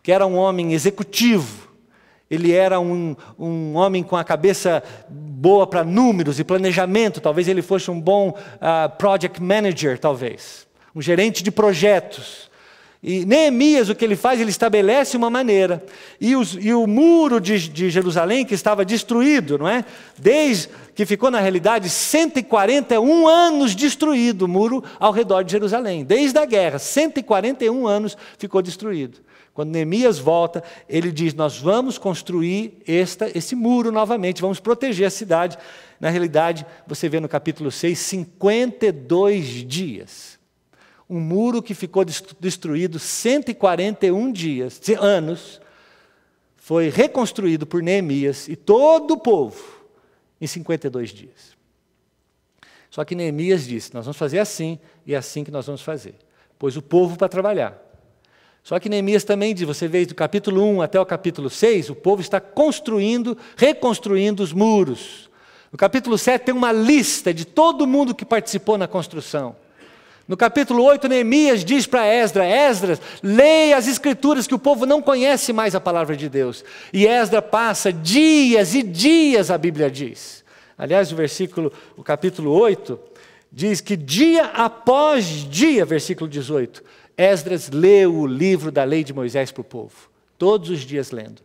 que era um homem executivo, ele era um, um homem com a cabeça boa para números e planejamento, talvez ele fosse um bom uh, project manager, talvez, um gerente de projetos. E Neemias, o que ele faz? Ele estabelece uma maneira. E, os, e o muro de, de, Jerusalém, que estava destruído, não é? Desde que ficou, na realidade, 141 anos destruído o muro ao redor de Jerusalém. Desde a guerra, 141 anos ficou destruído. Quando Neemias volta, ele diz: Nós vamos construir esta, esse muro novamente, vamos proteger a cidade. Na realidade, você vê no capítulo 6, 52 dias um muro que ficou destruído 141 dias, anos, foi reconstruído por Neemias e todo o povo em 52 dias. Só que Neemias disse: Nós vamos fazer assim, e é assim que nós vamos fazer. Pôs o povo para trabalhar. Só que Neemias também diz: você vê do capítulo 1 até o capítulo 6, o povo está construindo, reconstruindo os muros. No capítulo 7 tem uma lista de todo mundo que participou na construção. No capítulo 8, Neemias diz para Esdras: Esdras, leia as escrituras que o povo não conhece mais a palavra de Deus. E Esdras passa dias e dias, a Bíblia diz. Aliás, o versículo, o capítulo 8, diz que dia após dia, versículo 18, Esdras leu o livro da lei de Moisés para o povo, todos os dias lendo.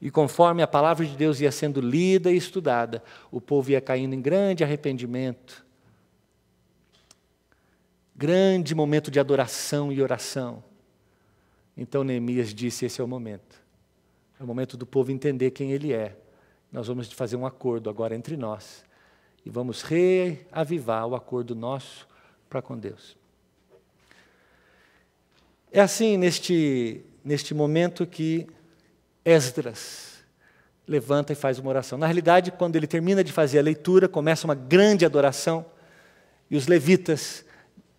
E conforme a palavra de Deus ia sendo lida e estudada, o povo ia caindo em grande arrependimento Grande momento de adoração e oração. Então Neemias disse: Esse é o momento. É o momento do povo entender quem ele é. Nós vamos fazer um acordo agora entre nós e vamos reavivar o acordo nosso para com Deus. É assim neste, neste momento que Esdras levanta e faz uma oração. Na realidade, quando ele termina de fazer a leitura, começa uma grande adoração e os levitas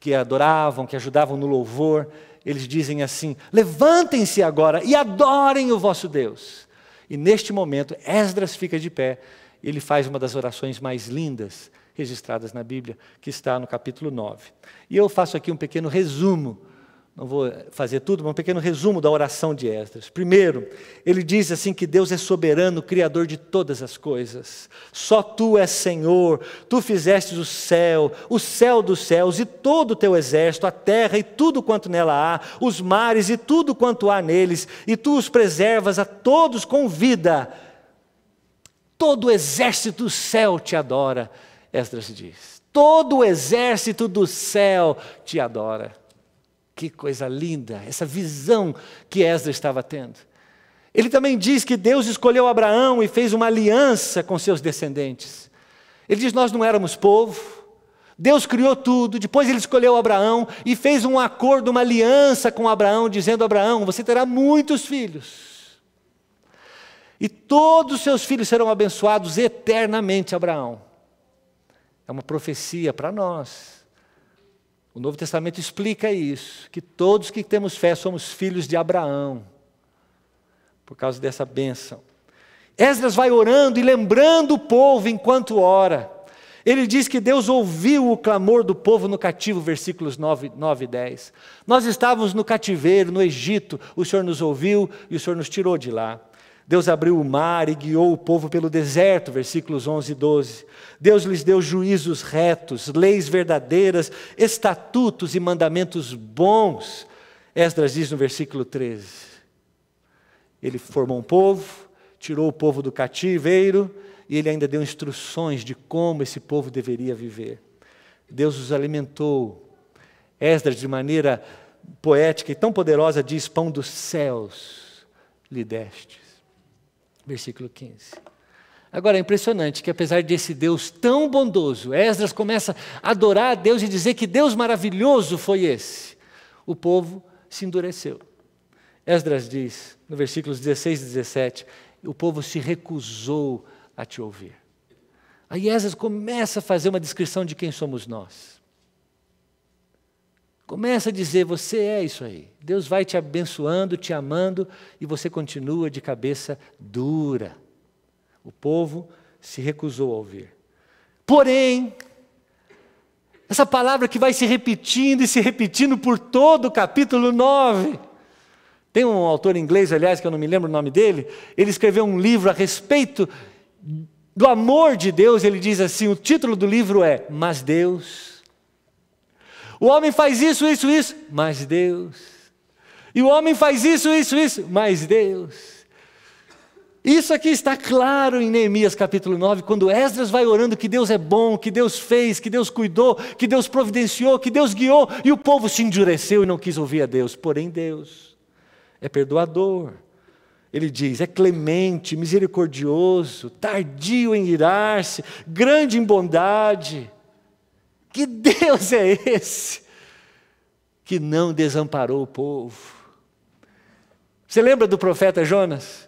que adoravam, que ajudavam no louvor, eles dizem assim: levantem-se agora e adorem o vosso Deus. E neste momento, Esdras fica de pé, e ele faz uma das orações mais lindas registradas na Bíblia, que está no capítulo 9. E eu faço aqui um pequeno resumo não vou fazer tudo, mas um pequeno resumo da oração de Esdras. Primeiro, ele diz assim que Deus é soberano, criador de todas as coisas. Só tu és Senhor, tu fizestes o céu, o céu dos céus e todo o teu exército, a terra e tudo quanto nela há, os mares e tudo quanto há neles, e tu os preservas a todos com vida. Todo o exército do céu te adora, Esdras diz. Todo o exército do céu te adora. Que coisa linda, essa visão que Ezra estava tendo. Ele também diz que Deus escolheu Abraão e fez uma aliança com seus descendentes. Ele diz: Nós não éramos povo, Deus criou tudo, depois ele escolheu Abraão e fez um acordo, uma aliança com Abraão, dizendo: Abraão, você terá muitos filhos. E todos os seus filhos serão abençoados eternamente, Abraão. É uma profecia para nós. O Novo Testamento explica isso, que todos que temos fé somos filhos de Abraão, por causa dessa bênção. Esdras vai orando e lembrando o povo enquanto ora. Ele diz que Deus ouviu o clamor do povo no cativo, versículos 9, 9 e 10. Nós estávamos no cativeiro, no Egito, o Senhor nos ouviu e o Senhor nos tirou de lá. Deus abriu o mar e guiou o povo pelo deserto, versículos 11 e 12. Deus lhes deu juízos retos, leis verdadeiras, estatutos e mandamentos bons. Esdras diz no versículo 13. Ele formou um povo, tirou o povo do cativeiro e ele ainda deu instruções de como esse povo deveria viver. Deus os alimentou. Esdras, de maneira poética e tão poderosa, diz: Pão dos céus lhe deste versículo 15. Agora é impressionante que apesar desse Deus tão bondoso, Esdras começa a adorar a Deus e dizer que Deus maravilhoso foi esse. O povo se endureceu. Esdras diz, no versículos 16 e 17, o povo se recusou a te ouvir. Aí Esdras começa a fazer uma descrição de quem somos nós. Começa a dizer: você é isso aí. Deus vai te abençoando, te amando, e você continua de cabeça dura. O povo se recusou a ouvir. Porém, essa palavra que vai se repetindo e se repetindo por todo o capítulo 9. Tem um autor inglês, aliás, que eu não me lembro o nome dele, ele escreveu um livro a respeito do amor de Deus, ele diz assim: o título do livro é Mas Deus o homem faz isso, isso, isso, mas Deus. E o homem faz isso, isso, isso, mas Deus. Isso aqui está claro em Neemias capítulo 9, quando Esdras vai orando que Deus é bom, que Deus fez, que Deus cuidou, que Deus providenciou, que Deus guiou, e o povo se endureceu e não quis ouvir a Deus. Porém, Deus é perdoador. Ele diz: é clemente, misericordioso, tardio em irar-se, grande em bondade. Que Deus é esse que não desamparou o povo? Você lembra do profeta Jonas?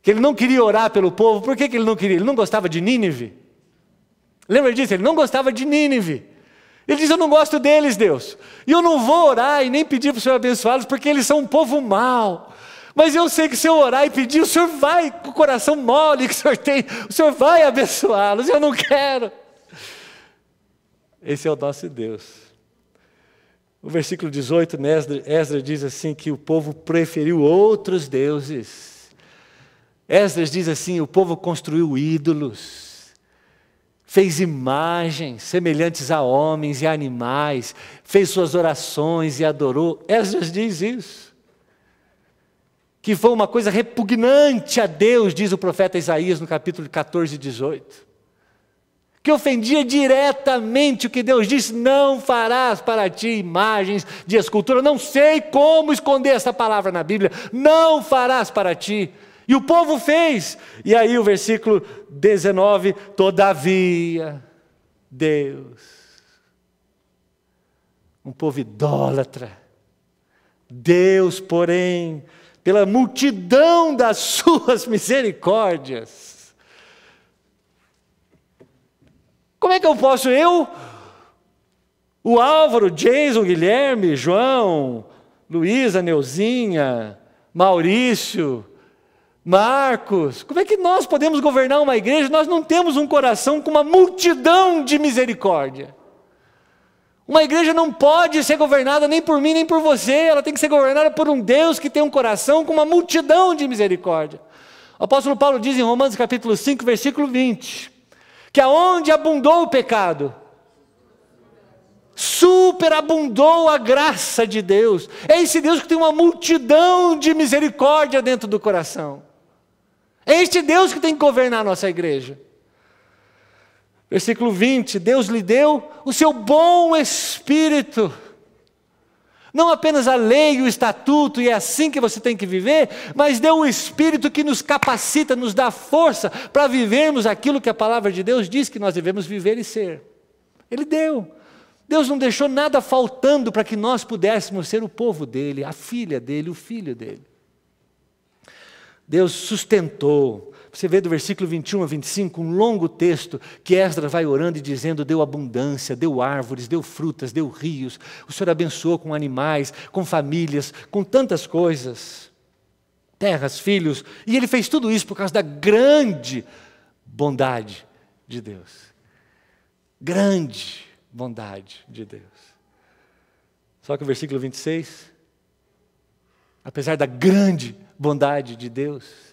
Que ele não queria orar pelo povo, por que, que ele não queria? Ele não gostava de Nínive. Lembra disso? Ele não gostava de Nínive. Ele diz: Eu não gosto deles, Deus. E eu não vou orar e nem pedir para o Senhor abençoá-los, porque eles são um povo mau. Mas eu sei que se eu orar e pedir, o Senhor vai, com o coração mole que o Senhor tem, o Senhor vai abençoá-los. Eu não quero. Esse é o nosso Deus. O versículo 18, Esdras diz assim: que o povo preferiu outros deuses. Esdras diz assim: o povo construiu ídolos, fez imagens semelhantes a homens e animais, fez suas orações e adorou. Esdras diz isso. Que foi uma coisa repugnante a Deus, diz o profeta Isaías no capítulo 14, 18 que ofendia diretamente o que Deus disse: não farás para ti imagens de escultura. Não sei como esconder essa palavra na Bíblia: não farás para ti. E o povo fez. E aí o versículo 19: todavia, Deus, um povo idólatra, Deus, porém, pela multidão das suas misericórdias, Como é que eu posso, eu, o Álvaro, Jason, Guilherme, João, Luísa, Neuzinha, Maurício, Marcos, como é que nós podemos governar uma igreja? Nós não temos um coração com uma multidão de misericórdia. Uma igreja não pode ser governada nem por mim nem por você, ela tem que ser governada por um Deus que tem um coração com uma multidão de misericórdia. O apóstolo Paulo diz em Romanos capítulo 5, versículo 20: que aonde abundou o pecado, superabundou a graça de Deus. É esse Deus que tem uma multidão de misericórdia dentro do coração. É este Deus que tem que governar a nossa igreja. Versículo 20: Deus lhe deu o seu bom espírito não apenas a lei, e o estatuto, e é assim que você tem que viver, mas deu um espírito que nos capacita, nos dá força para vivermos aquilo que a palavra de Deus diz que nós devemos viver e ser. Ele deu. Deus não deixou nada faltando para que nós pudéssemos ser o povo dele, a filha dele, o filho dele. Deus sustentou você vê do versículo 21 a 25 um longo texto que Esdras vai orando e dizendo: deu abundância, deu árvores, deu frutas, deu rios, o Senhor abençoou com animais, com famílias, com tantas coisas, terras, filhos. E ele fez tudo isso por causa da grande bondade de Deus. Grande bondade de Deus. Só que o versículo 26, apesar da grande bondade de Deus,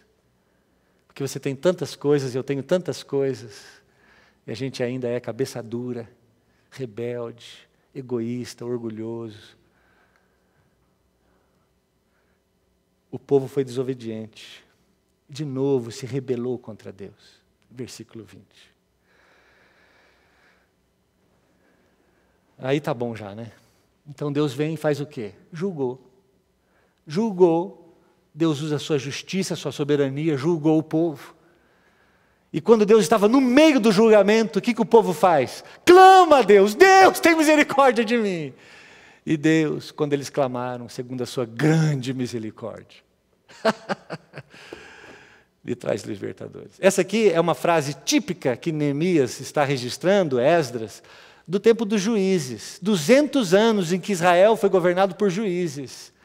que você tem tantas coisas, eu tenho tantas coisas, e a gente ainda é cabeça dura, rebelde, egoísta, orgulhoso. O povo foi desobediente, de novo se rebelou contra Deus. Versículo 20. Aí tá bom já, né? Então Deus vem e faz o quê? Julgou. Julgou Deus usa a sua justiça, a sua soberania, julgou o povo. E quando Deus estava no meio do julgamento, o que, que o povo faz? Clama a Deus: Deus, tem misericórdia de mim. E Deus, quando eles clamaram, segundo a sua grande misericórdia, lhe traz libertadores. Essa aqui é uma frase típica que Neemias está registrando, Esdras, do tempo dos juízes. 200 anos em que Israel foi governado por juízes.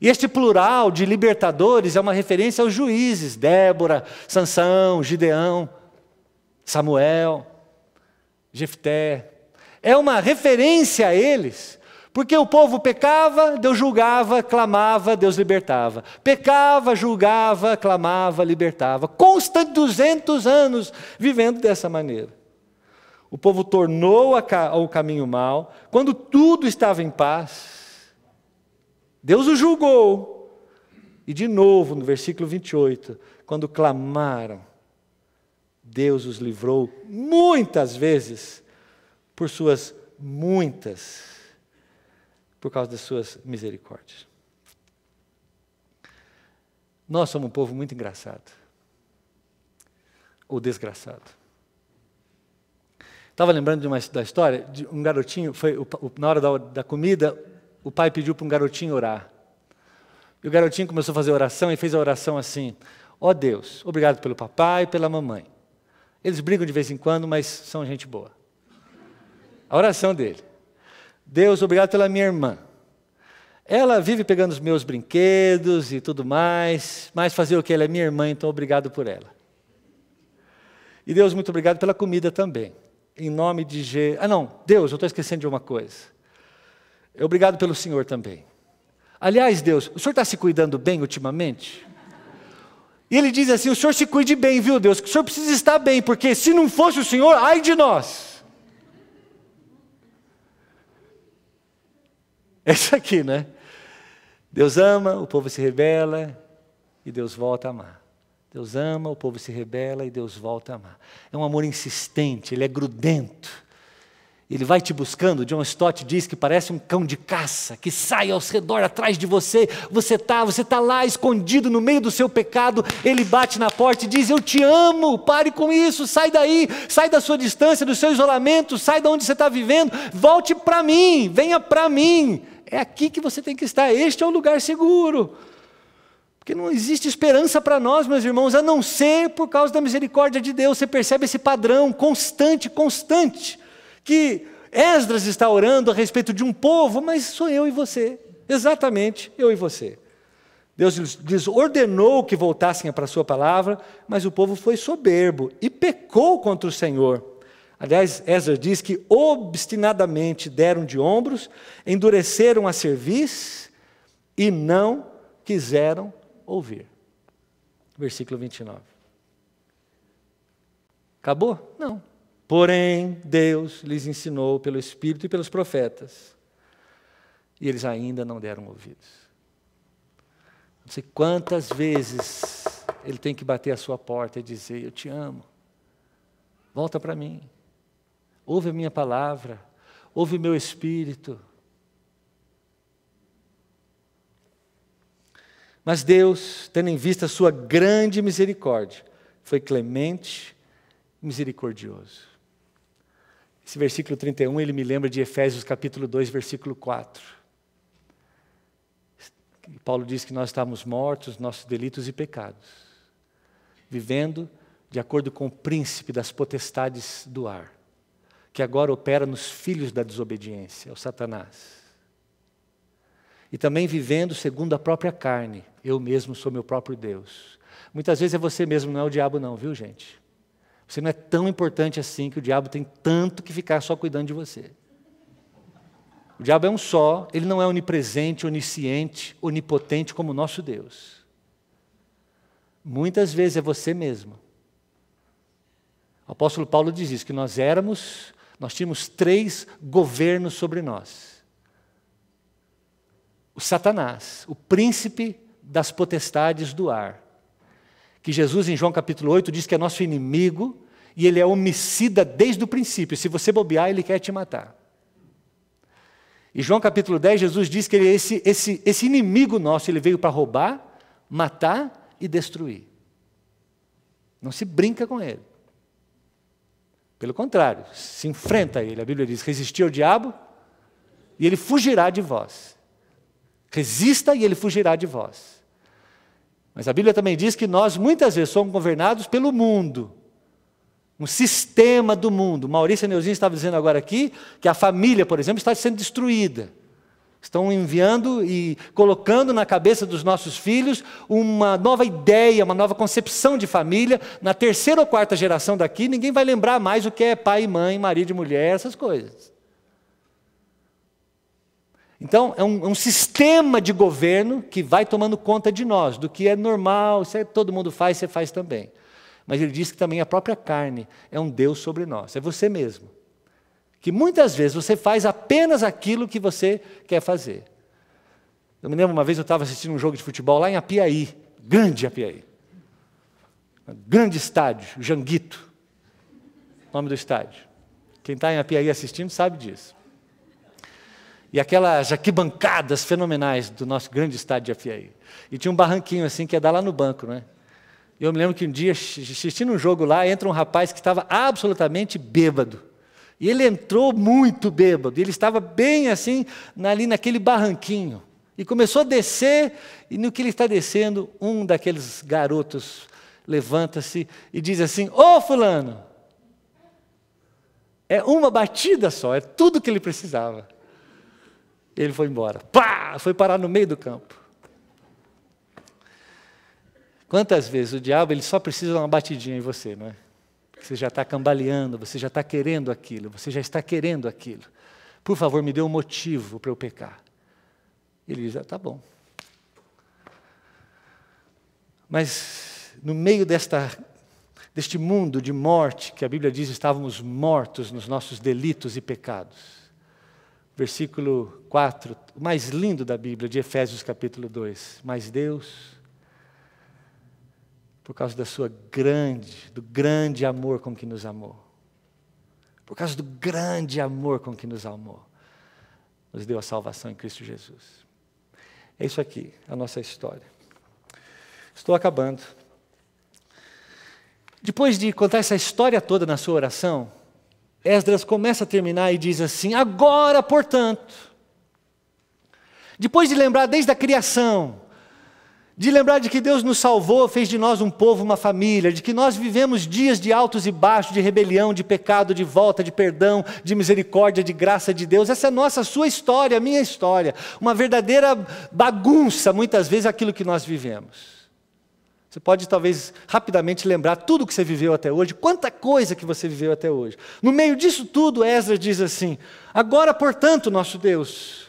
E este plural de libertadores é uma referência aos juízes: Débora, Sansão, Gideão, Samuel, Jefté. É uma referência a eles, porque o povo pecava, Deus julgava, clamava, Deus libertava. Pecava, julgava, clamava, libertava. Constante 200 anos vivendo dessa maneira. O povo tornou ao caminho mal, quando tudo estava em paz, Deus o julgou. E de novo, no versículo 28, quando clamaram, Deus os livrou muitas vezes por suas muitas por causa das suas misericórdias. Nós somos um povo muito engraçado ou desgraçado. Estava lembrando de uma, da história de um garotinho, foi na hora da, da comida, o pai pediu para um garotinho orar. E o garotinho começou a fazer oração e fez a oração assim: Ó oh Deus, obrigado pelo papai e pela mamãe. Eles brigam de vez em quando, mas são gente boa. A oração dele. Deus, obrigado pela minha irmã. Ela vive pegando os meus brinquedos e tudo mais, mas fazer o que? Ela é minha irmã, então obrigado por ela. E Deus, muito obrigado pela comida também. Em nome de G. Ah, não, Deus, eu estou esquecendo de uma coisa. Obrigado pelo Senhor também. Aliás, Deus, o Senhor está se cuidando bem ultimamente? E ele diz assim: o Senhor se cuide bem, viu, Deus? Que o Senhor precisa estar bem, porque se não fosse o Senhor, ai de nós. É isso aqui, né? Deus ama, o povo se rebela e Deus volta a amar. Deus ama, o povo se rebela e Deus volta a amar. É um amor insistente, ele é grudento. Ele vai te buscando. John Stott diz que parece um cão de caça que sai ao redor atrás de você. Você tá, você tá lá escondido no meio do seu pecado. Ele bate na porta e diz: "Eu te amo. Pare com isso. Sai daí. Sai da sua distância, do seu isolamento. Sai da onde você está vivendo. Volte para mim. Venha para mim. É aqui que você tem que estar. Este é o lugar seguro." Porque não existe esperança para nós, meus irmãos, a não ser por causa da misericórdia de Deus. Você percebe esse padrão constante, constante que Esdras está orando a respeito de um povo, mas sou eu e você. Exatamente, eu e você. Deus lhes ordenou que voltassem para a sua palavra, mas o povo foi soberbo e pecou contra o Senhor. Aliás, Esdras diz que obstinadamente deram de ombros, endureceram a cerviz e não quiseram ouvir. Versículo 29. Acabou? Não. Porém, Deus lhes ensinou pelo Espírito e pelos profetas, e eles ainda não deram ouvidos. Não sei quantas vezes ele tem que bater a sua porta e dizer: Eu te amo, volta para mim, ouve a minha palavra, ouve o meu espírito. Mas Deus, tendo em vista a sua grande misericórdia, foi clemente e misericordioso. Esse versículo 31, ele me lembra de Efésios capítulo 2, versículo 4. Paulo diz que nós estávamos mortos, nossos delitos e pecados, vivendo de acordo com o príncipe das potestades do ar, que agora opera nos filhos da desobediência, o Satanás. E também vivendo segundo a própria carne, eu mesmo sou meu próprio Deus. Muitas vezes é você mesmo, não é o diabo, não, viu, gente? Você não é tão importante assim que o diabo tem tanto que ficar só cuidando de você. O diabo é um só, ele não é onipresente, onisciente, onipotente como o nosso Deus. Muitas vezes é você mesmo. O apóstolo Paulo diz isso, que nós éramos, nós tínhamos três governos sobre nós: o Satanás, o príncipe das potestades do ar, que Jesus, em João capítulo 8, diz que é nosso inimigo, e ele é homicida desde o princípio. Se você bobear, ele quer te matar. E João capítulo 10, Jesus diz que ele, é esse, esse, esse inimigo nosso, ele veio para roubar, matar e destruir. Não se brinca com ele. Pelo contrário, se enfrenta a ele. A Bíblia diz: resistir ao diabo e ele fugirá de vós. Resista e ele fugirá de vós. Mas a Bíblia também diz que nós muitas vezes somos governados pelo mundo um sistema do mundo. Maurício Neuzinho estava dizendo agora aqui que a família, por exemplo, está sendo destruída. Estão enviando e colocando na cabeça dos nossos filhos uma nova ideia, uma nova concepção de família. Na terceira ou quarta geração daqui, ninguém vai lembrar mais o que é pai e mãe, marido e mulher, essas coisas. Então, é um, é um sistema de governo que vai tomando conta de nós, do que é normal, se é, todo mundo faz, você faz também. Mas ele diz que também a própria carne é um Deus sobre nós, é você mesmo. Que muitas vezes você faz apenas aquilo que você quer fazer. Eu me lembro uma vez eu estava assistindo um jogo de futebol lá em Apiaí, grande Apiaí. Um grande estádio, Janguito, nome do estádio. Quem está em Apiaí assistindo sabe disso. E aquelas arquibancadas fenomenais do nosso grande estádio de Apiaí. E tinha um barranquinho assim que ia dar lá no banco, não é? Eu me lembro que um dia, assistindo um jogo lá, entra um rapaz que estava absolutamente bêbado. E ele entrou muito bêbado, ele estava bem assim, ali naquele barranquinho. E começou a descer, e no que ele está descendo, um daqueles garotos levanta-se e diz assim: Ô oh, Fulano! É uma batida só, é tudo que ele precisava. Ele foi embora. Pá! Foi parar no meio do campo. Quantas vezes o diabo ele só precisa dar uma batidinha em você, não é? Você já está cambaleando, você já está querendo aquilo, você já está querendo aquilo. Por favor, me dê um motivo para eu pecar. Ele diz: ah, tá bom. Mas no meio desta, deste mundo de morte, que a Bíblia diz estávamos mortos nos nossos delitos e pecados. Versículo 4, o mais lindo da Bíblia, de Efésios capítulo 2. Mas Deus, por causa da sua grande, do grande amor com que nos amou. Por causa do grande amor com que nos amou. Nos deu a salvação em Cristo Jesus. É isso aqui, a nossa história. Estou acabando. Depois de contar essa história toda na sua oração, Esdras começa a terminar e diz assim: Agora, portanto, depois de lembrar desde a criação, de lembrar de que Deus nos salvou, fez de nós um povo, uma família, de que nós vivemos dias de altos e baixos, de rebelião, de pecado, de volta, de perdão, de misericórdia, de graça de Deus. Essa é a nossa, a sua história, a minha história. Uma verdadeira bagunça, muitas vezes, aquilo que nós vivemos. Você pode talvez rapidamente lembrar tudo que você viveu até hoje, quanta coisa que você viveu até hoje. No meio disso tudo, Ezra diz assim: Agora, portanto, nosso Deus,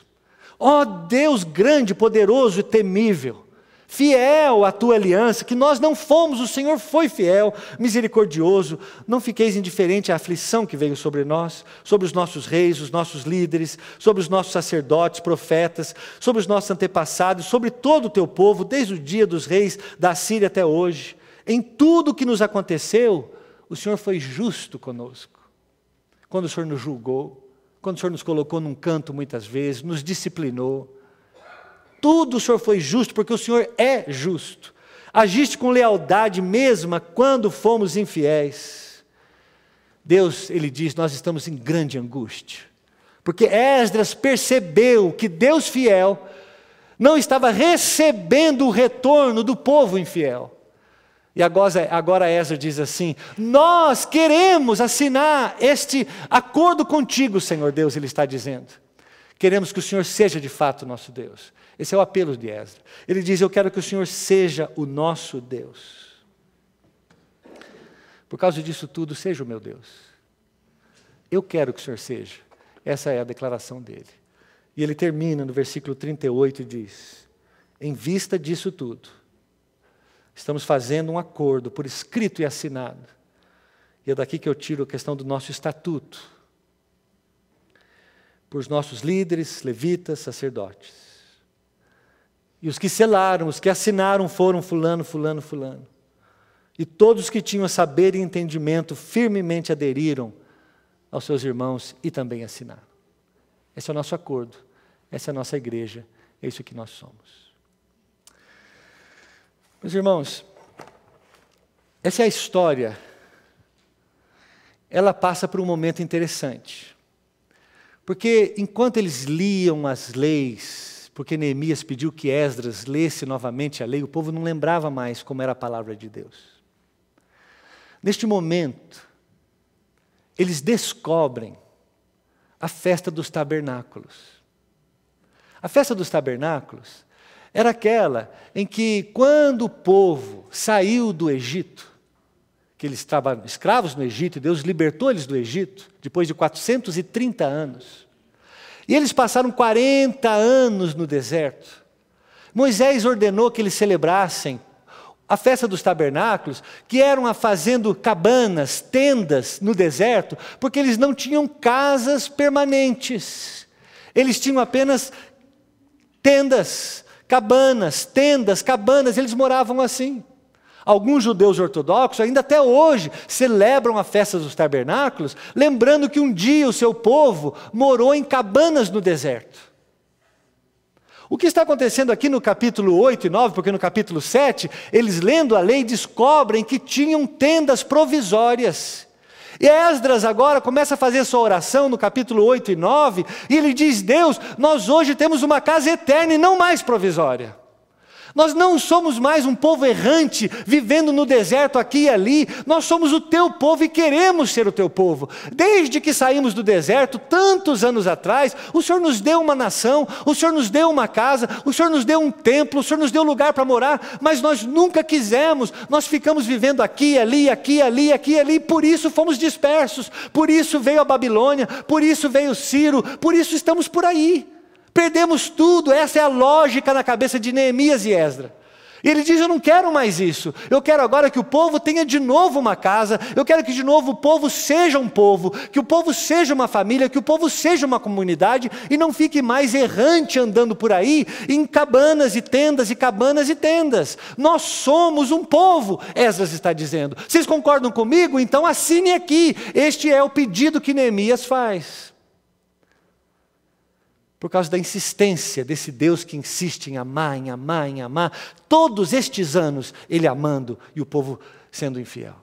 ó Deus grande, poderoso e temível, fiel à tua aliança, que nós não fomos, o Senhor foi fiel, misericordioso, não fiqueis indiferente à aflição que veio sobre nós, sobre os nossos reis, os nossos líderes, sobre os nossos sacerdotes, profetas, sobre os nossos antepassados, sobre todo o teu povo, desde o dia dos reis da Síria até hoje. Em tudo o que nos aconteceu, o Senhor foi justo conosco. Quando o Senhor nos julgou, quando o Senhor nos colocou num canto muitas vezes, nos disciplinou, tudo o Senhor foi justo, porque o Senhor é justo. Agiste com lealdade mesma quando fomos infiéis. Deus, ele diz, nós estamos em grande angústia. Porque Esdras percebeu que Deus fiel não estava recebendo o retorno do povo infiel. E agora, agora Ezra diz assim: Nós queremos assinar este acordo contigo, Senhor Deus, ele está dizendo. Queremos que o Senhor seja de fato nosso Deus. Esse é o apelo de Esdra. Ele diz: Eu quero que o Senhor seja o nosso Deus. Por causa disso tudo, seja o meu Deus. Eu quero que o Senhor seja. Essa é a declaração dele. E ele termina no versículo 38 e diz: Em vista disso tudo, estamos fazendo um acordo por escrito e assinado. E é daqui que eu tiro a questão do nosso estatuto. Por nossos líderes, levitas, sacerdotes e os que selaram, os que assinaram foram fulano, fulano, fulano. E todos que tinham saber e entendimento firmemente aderiram aos seus irmãos e também assinaram. Esse é o nosso acordo, essa é a nossa igreja, é isso que nós somos. Meus irmãos, essa é a história. Ela passa por um momento interessante. Porque enquanto eles liam as leis porque Neemias pediu que Esdras lesse novamente a lei, o povo não lembrava mais como era a palavra de Deus. Neste momento, eles descobrem a festa dos tabernáculos. A festa dos tabernáculos era aquela em que, quando o povo saiu do Egito, que eles estavam escravos no Egito, e Deus libertou eles do Egito, depois de 430 anos, e eles passaram 40 anos no deserto. Moisés ordenou que eles celebrassem a festa dos tabernáculos, que eram fazendo cabanas, tendas no deserto, porque eles não tinham casas permanentes. Eles tinham apenas tendas, cabanas, tendas, cabanas, eles moravam assim. Alguns judeus ortodoxos ainda até hoje celebram a festa dos tabernáculos, lembrando que um dia o seu povo morou em cabanas no deserto. O que está acontecendo aqui no capítulo 8 e 9, porque no capítulo 7, eles lendo a lei descobrem que tinham tendas provisórias. E Esdras agora começa a fazer sua oração no capítulo 8 e 9, e ele diz: Deus, nós hoje temos uma casa eterna e não mais provisória. Nós não somos mais um povo errante, vivendo no deserto aqui e ali. Nós somos o teu povo e queremos ser o teu povo. Desde que saímos do deserto, tantos anos atrás, o Senhor nos deu uma nação, o Senhor nos deu uma casa, o Senhor nos deu um templo, o Senhor nos deu lugar para morar, mas nós nunca quisemos. Nós ficamos vivendo aqui, ali, aqui, ali, aqui, ali. Por isso fomos dispersos. Por isso veio a Babilônia, por isso veio o Ciro, por isso estamos por aí. Perdemos tudo, essa é a lógica na cabeça de Neemias e Esdra. E ele diz: Eu não quero mais isso. Eu quero agora que o povo tenha de novo uma casa. Eu quero que de novo o povo seja um povo, que o povo seja uma família, que o povo seja uma comunidade e não fique mais errante andando por aí em cabanas e tendas e cabanas e tendas. Nós somos um povo, Esdras está dizendo. Vocês concordam comigo? Então assine aqui. Este é o pedido que Neemias faz por causa da insistência desse Deus que insiste em amar, em amar, em amar, todos estes anos ele amando e o povo sendo infiel.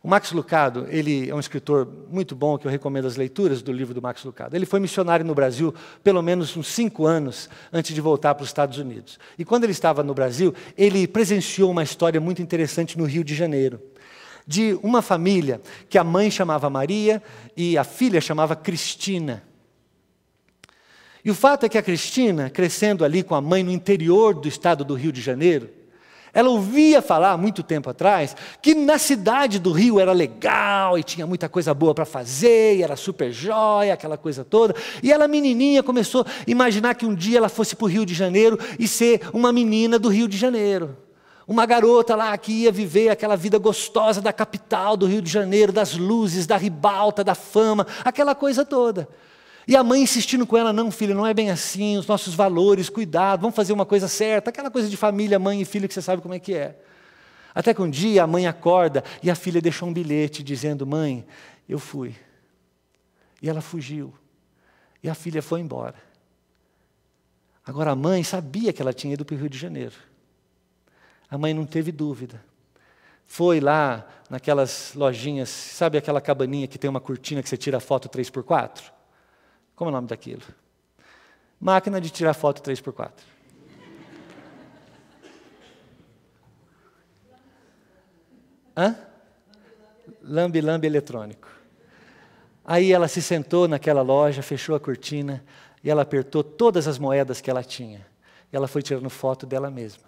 O Max Lucado, ele é um escritor muito bom, que eu recomendo as leituras do livro do Max Lucado. Ele foi missionário no Brasil pelo menos uns cinco anos antes de voltar para os Estados Unidos. E quando ele estava no Brasil, ele presenciou uma história muito interessante no Rio de Janeiro. De uma família que a mãe chamava Maria e a filha chamava Cristina. E o fato é que a Cristina, crescendo ali com a mãe no interior do estado do Rio de Janeiro, ela ouvia falar muito tempo atrás que na cidade do Rio era legal e tinha muita coisa boa para fazer, e era super joia, aquela coisa toda. E ela, menininha, começou a imaginar que um dia ela fosse para o Rio de Janeiro e ser uma menina do Rio de Janeiro. Uma garota lá que ia viver aquela vida gostosa da capital do Rio de Janeiro, das luzes, da ribalta, da fama, aquela coisa toda. E a mãe insistindo com ela: não, filha, não é bem assim, os nossos valores, cuidado, vamos fazer uma coisa certa, aquela coisa de família, mãe e filho que você sabe como é que é. Até que um dia a mãe acorda e a filha deixou um bilhete dizendo: mãe, eu fui. E ela fugiu. E a filha foi embora. Agora a mãe sabia que ela tinha ido para o Rio de Janeiro. A mãe não teve dúvida. Foi lá naquelas lojinhas, sabe aquela cabaninha que tem uma cortina que você tira a foto 3x4? Como é o nome daquilo? Máquina de tirar foto 3x4. Hã? Lambe-lambe eletrônico. Aí ela se sentou naquela loja, fechou a cortina e ela apertou todas as moedas que ela tinha. E ela foi tirando foto dela mesma.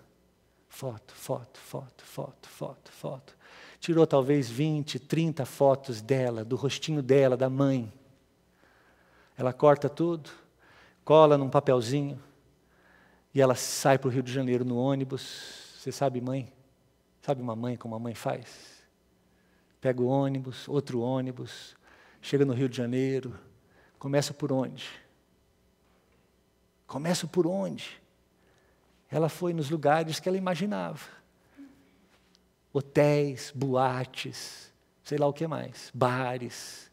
Foto, foto, foto, foto, foto, foto. Tirou talvez 20, 30 fotos dela, do rostinho dela, da mãe. Ela corta tudo, cola num papelzinho e ela sai para o Rio de Janeiro no ônibus. Você sabe, mãe? Sabe uma mãe como a mãe faz? Pega o ônibus, outro ônibus, chega no Rio de Janeiro. Começa por onde? Começa por onde? Ela foi nos lugares que ela imaginava. Hotéis, boates, sei lá o que mais, bares,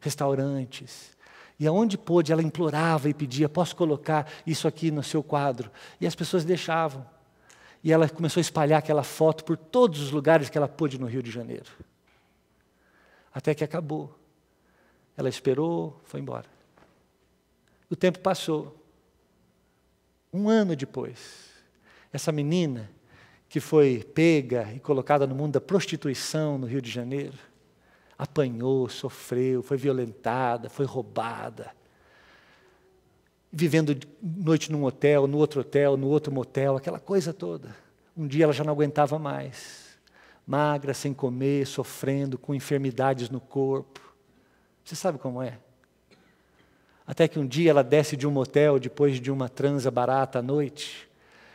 restaurantes. E aonde pôde, ela implorava e pedia: posso colocar isso aqui no seu quadro? E as pessoas deixavam. E ela começou a espalhar aquela foto por todos os lugares que ela pôde no Rio de Janeiro. Até que acabou. Ela esperou, foi embora. O tempo passou. Um ano depois, essa menina que foi pega e colocada no mundo da prostituição no Rio de Janeiro, apanhou, sofreu, foi violentada, foi roubada. Vivendo noite num hotel, no outro hotel, no outro motel, aquela coisa toda. Um dia ela já não aguentava mais. Magra, sem comer, sofrendo, com enfermidades no corpo. Você sabe como é? Até que um dia ela desce de um motel depois de uma transa barata à noite.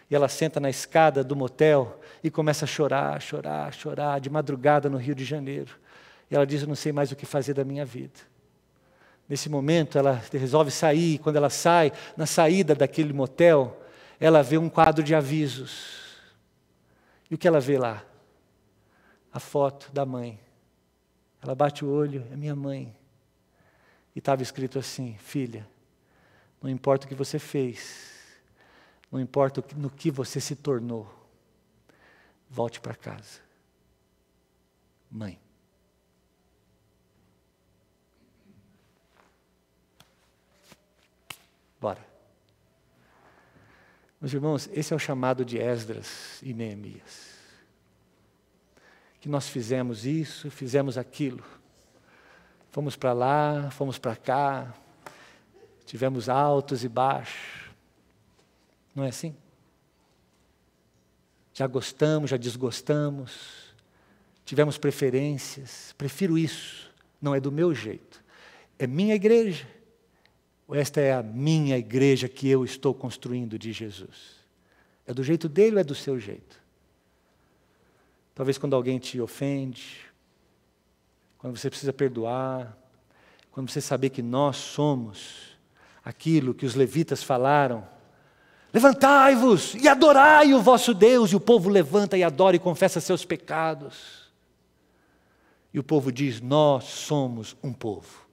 E ela senta na escada do motel e começa a chorar, chorar, chorar, de madrugada no Rio de Janeiro. E ela diz: Eu não sei mais o que fazer da minha vida. Nesse momento, ela resolve sair. Quando ela sai, na saída daquele motel, ela vê um quadro de avisos. E o que ela vê lá? A foto da mãe. Ela bate o olho, é minha mãe. E estava escrito assim: Filha, não importa o que você fez, não importa no que você se tornou, volte para casa. Mãe. Bora. Meus irmãos, esse é o chamado de Esdras e Neemias. Que nós fizemos isso, fizemos aquilo. Fomos para lá, fomos para cá, tivemos altos e baixos. Não é assim? Já gostamos, já desgostamos, tivemos preferências. Prefiro isso, não é do meu jeito. É minha igreja, esta é a minha igreja que eu estou construindo de Jesus. É do jeito dele ou é do seu jeito? Talvez quando alguém te ofende, quando você precisa perdoar, quando você saber que nós somos aquilo que os levitas falaram. Levantai-vos e adorai o vosso Deus, e o povo levanta e adora e confessa seus pecados. E o povo diz: Nós somos um povo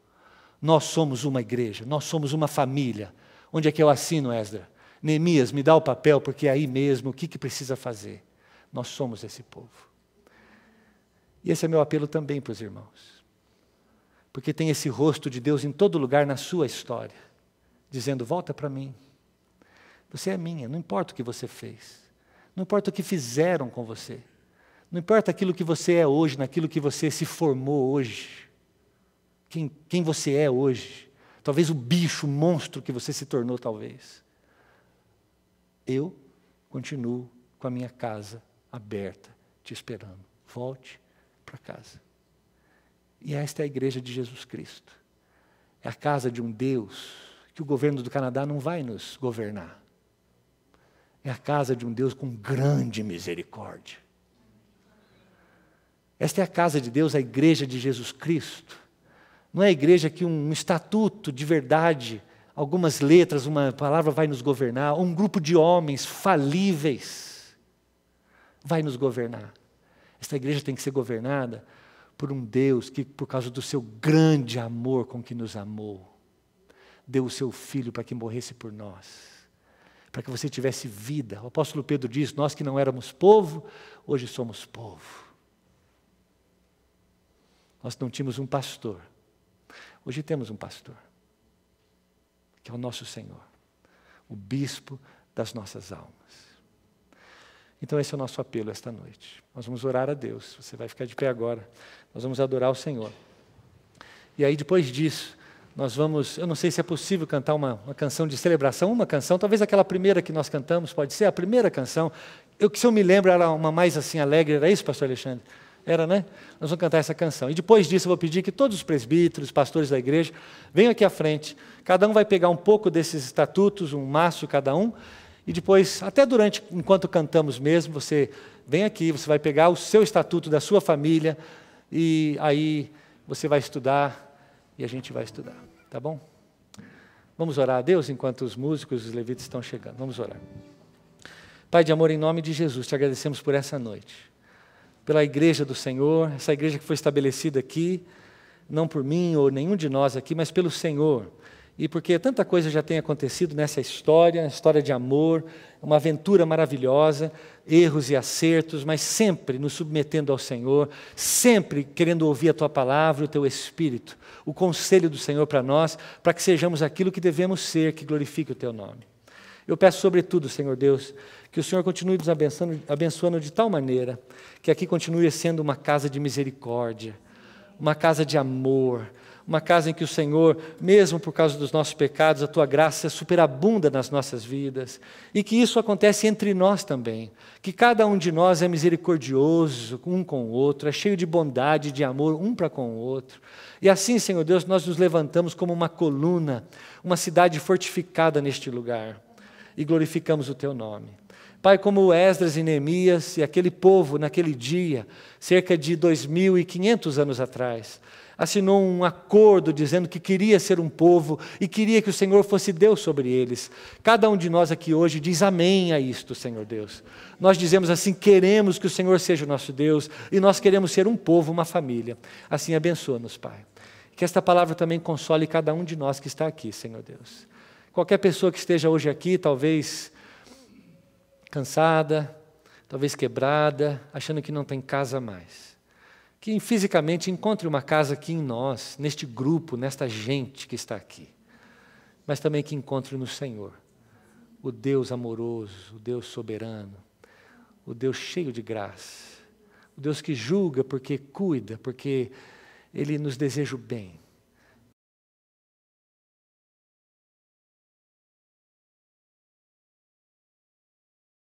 nós somos uma igreja, nós somos uma família. Onde é que eu assino, Esdra? Neemias, me dá o papel, porque é aí mesmo o que, que precisa fazer. Nós somos esse povo. E esse é meu apelo também para os irmãos. Porque tem esse rosto de Deus em todo lugar na sua história, dizendo: volta para mim. Você é minha, não importa o que você fez, não importa o que fizeram com você, não importa aquilo que você é hoje, naquilo que você se formou hoje quem, quem você é hoje. Talvez o bicho, o monstro que você se tornou, talvez. Eu continuo com a minha casa aberta, te esperando. Volte para casa. E esta é a igreja de Jesus Cristo. É a casa de um Deus que o governo do Canadá não vai nos governar. É a casa de um Deus com grande misericórdia. Esta é a casa de Deus, a igreja de Jesus Cristo não é a igreja que um estatuto de verdade, algumas letras, uma palavra vai nos governar, um grupo de homens falíveis vai nos governar. Esta igreja tem que ser governada por um Deus que, por causa do seu grande amor com que nos amou, deu o seu filho para que morresse por nós, para que você tivesse vida. O apóstolo Pedro diz: Nós que não éramos povo, hoje somos povo. Nós não tínhamos um pastor, Hoje temos um pastor, que é o nosso Senhor, o bispo das nossas almas. Então, esse é o nosso apelo esta noite. Nós vamos orar a Deus. Você vai ficar de pé agora. Nós vamos adorar o Senhor. E aí, depois disso, nós vamos. Eu não sei se é possível cantar uma, uma canção de celebração, uma canção, talvez aquela primeira que nós cantamos, pode ser a primeira canção. Eu que se eu me lembro era uma mais assim alegre, era isso, pastor Alexandre? Era, né? Nós vamos cantar essa canção. E depois disso, eu vou pedir que todos os presbíteros, pastores da igreja, venham aqui à frente. Cada um vai pegar um pouco desses estatutos, um maço cada um, e depois, até durante, enquanto cantamos mesmo, você vem aqui, você vai pegar o seu estatuto da sua família, e aí você vai estudar, e a gente vai estudar, tá bom? Vamos orar a Deus enquanto os músicos, os levitas estão chegando. Vamos orar. Pai de amor, em nome de Jesus, te agradecemos por essa noite pela igreja do Senhor, essa igreja que foi estabelecida aqui, não por mim ou nenhum de nós aqui, mas pelo Senhor. E porque tanta coisa já tem acontecido nessa história, história de amor, uma aventura maravilhosa, erros e acertos, mas sempre nos submetendo ao Senhor, sempre querendo ouvir a tua palavra, o teu espírito, o conselho do Senhor para nós, para que sejamos aquilo que devemos ser, que glorifique o teu nome. Eu peço sobretudo, Senhor Deus, que o Senhor continue nos abençoando, abençoando de tal maneira que aqui continue sendo uma casa de misericórdia, uma casa de amor, uma casa em que o Senhor, mesmo por causa dos nossos pecados, a tua graça é superabunda nas nossas vidas, e que isso acontece entre nós também, que cada um de nós é misericordioso um com o outro, é cheio de bondade, de amor um para com o outro. E assim, Senhor Deus, nós nos levantamos como uma coluna, uma cidade fortificada neste lugar, e glorificamos o teu nome. Pai, como Esdras e Neemias e aquele povo naquele dia, cerca de 2.500 anos atrás, assinou um acordo dizendo que queria ser um povo e queria que o Senhor fosse Deus sobre eles. Cada um de nós aqui hoje diz amém a isto, Senhor Deus. Nós dizemos assim: queremos que o Senhor seja o nosso Deus e nós queremos ser um povo, uma família. Assim, abençoa-nos, Pai. Que esta palavra também console cada um de nós que está aqui, Senhor Deus. Qualquer pessoa que esteja hoje aqui, talvez cansada, talvez quebrada, achando que não tem casa mais. Que fisicamente encontre uma casa aqui em nós, neste grupo, nesta gente que está aqui. Mas também que encontre no Senhor, o Deus amoroso, o Deus soberano, o Deus cheio de graça, o Deus que julga porque cuida, porque Ele nos deseja o bem.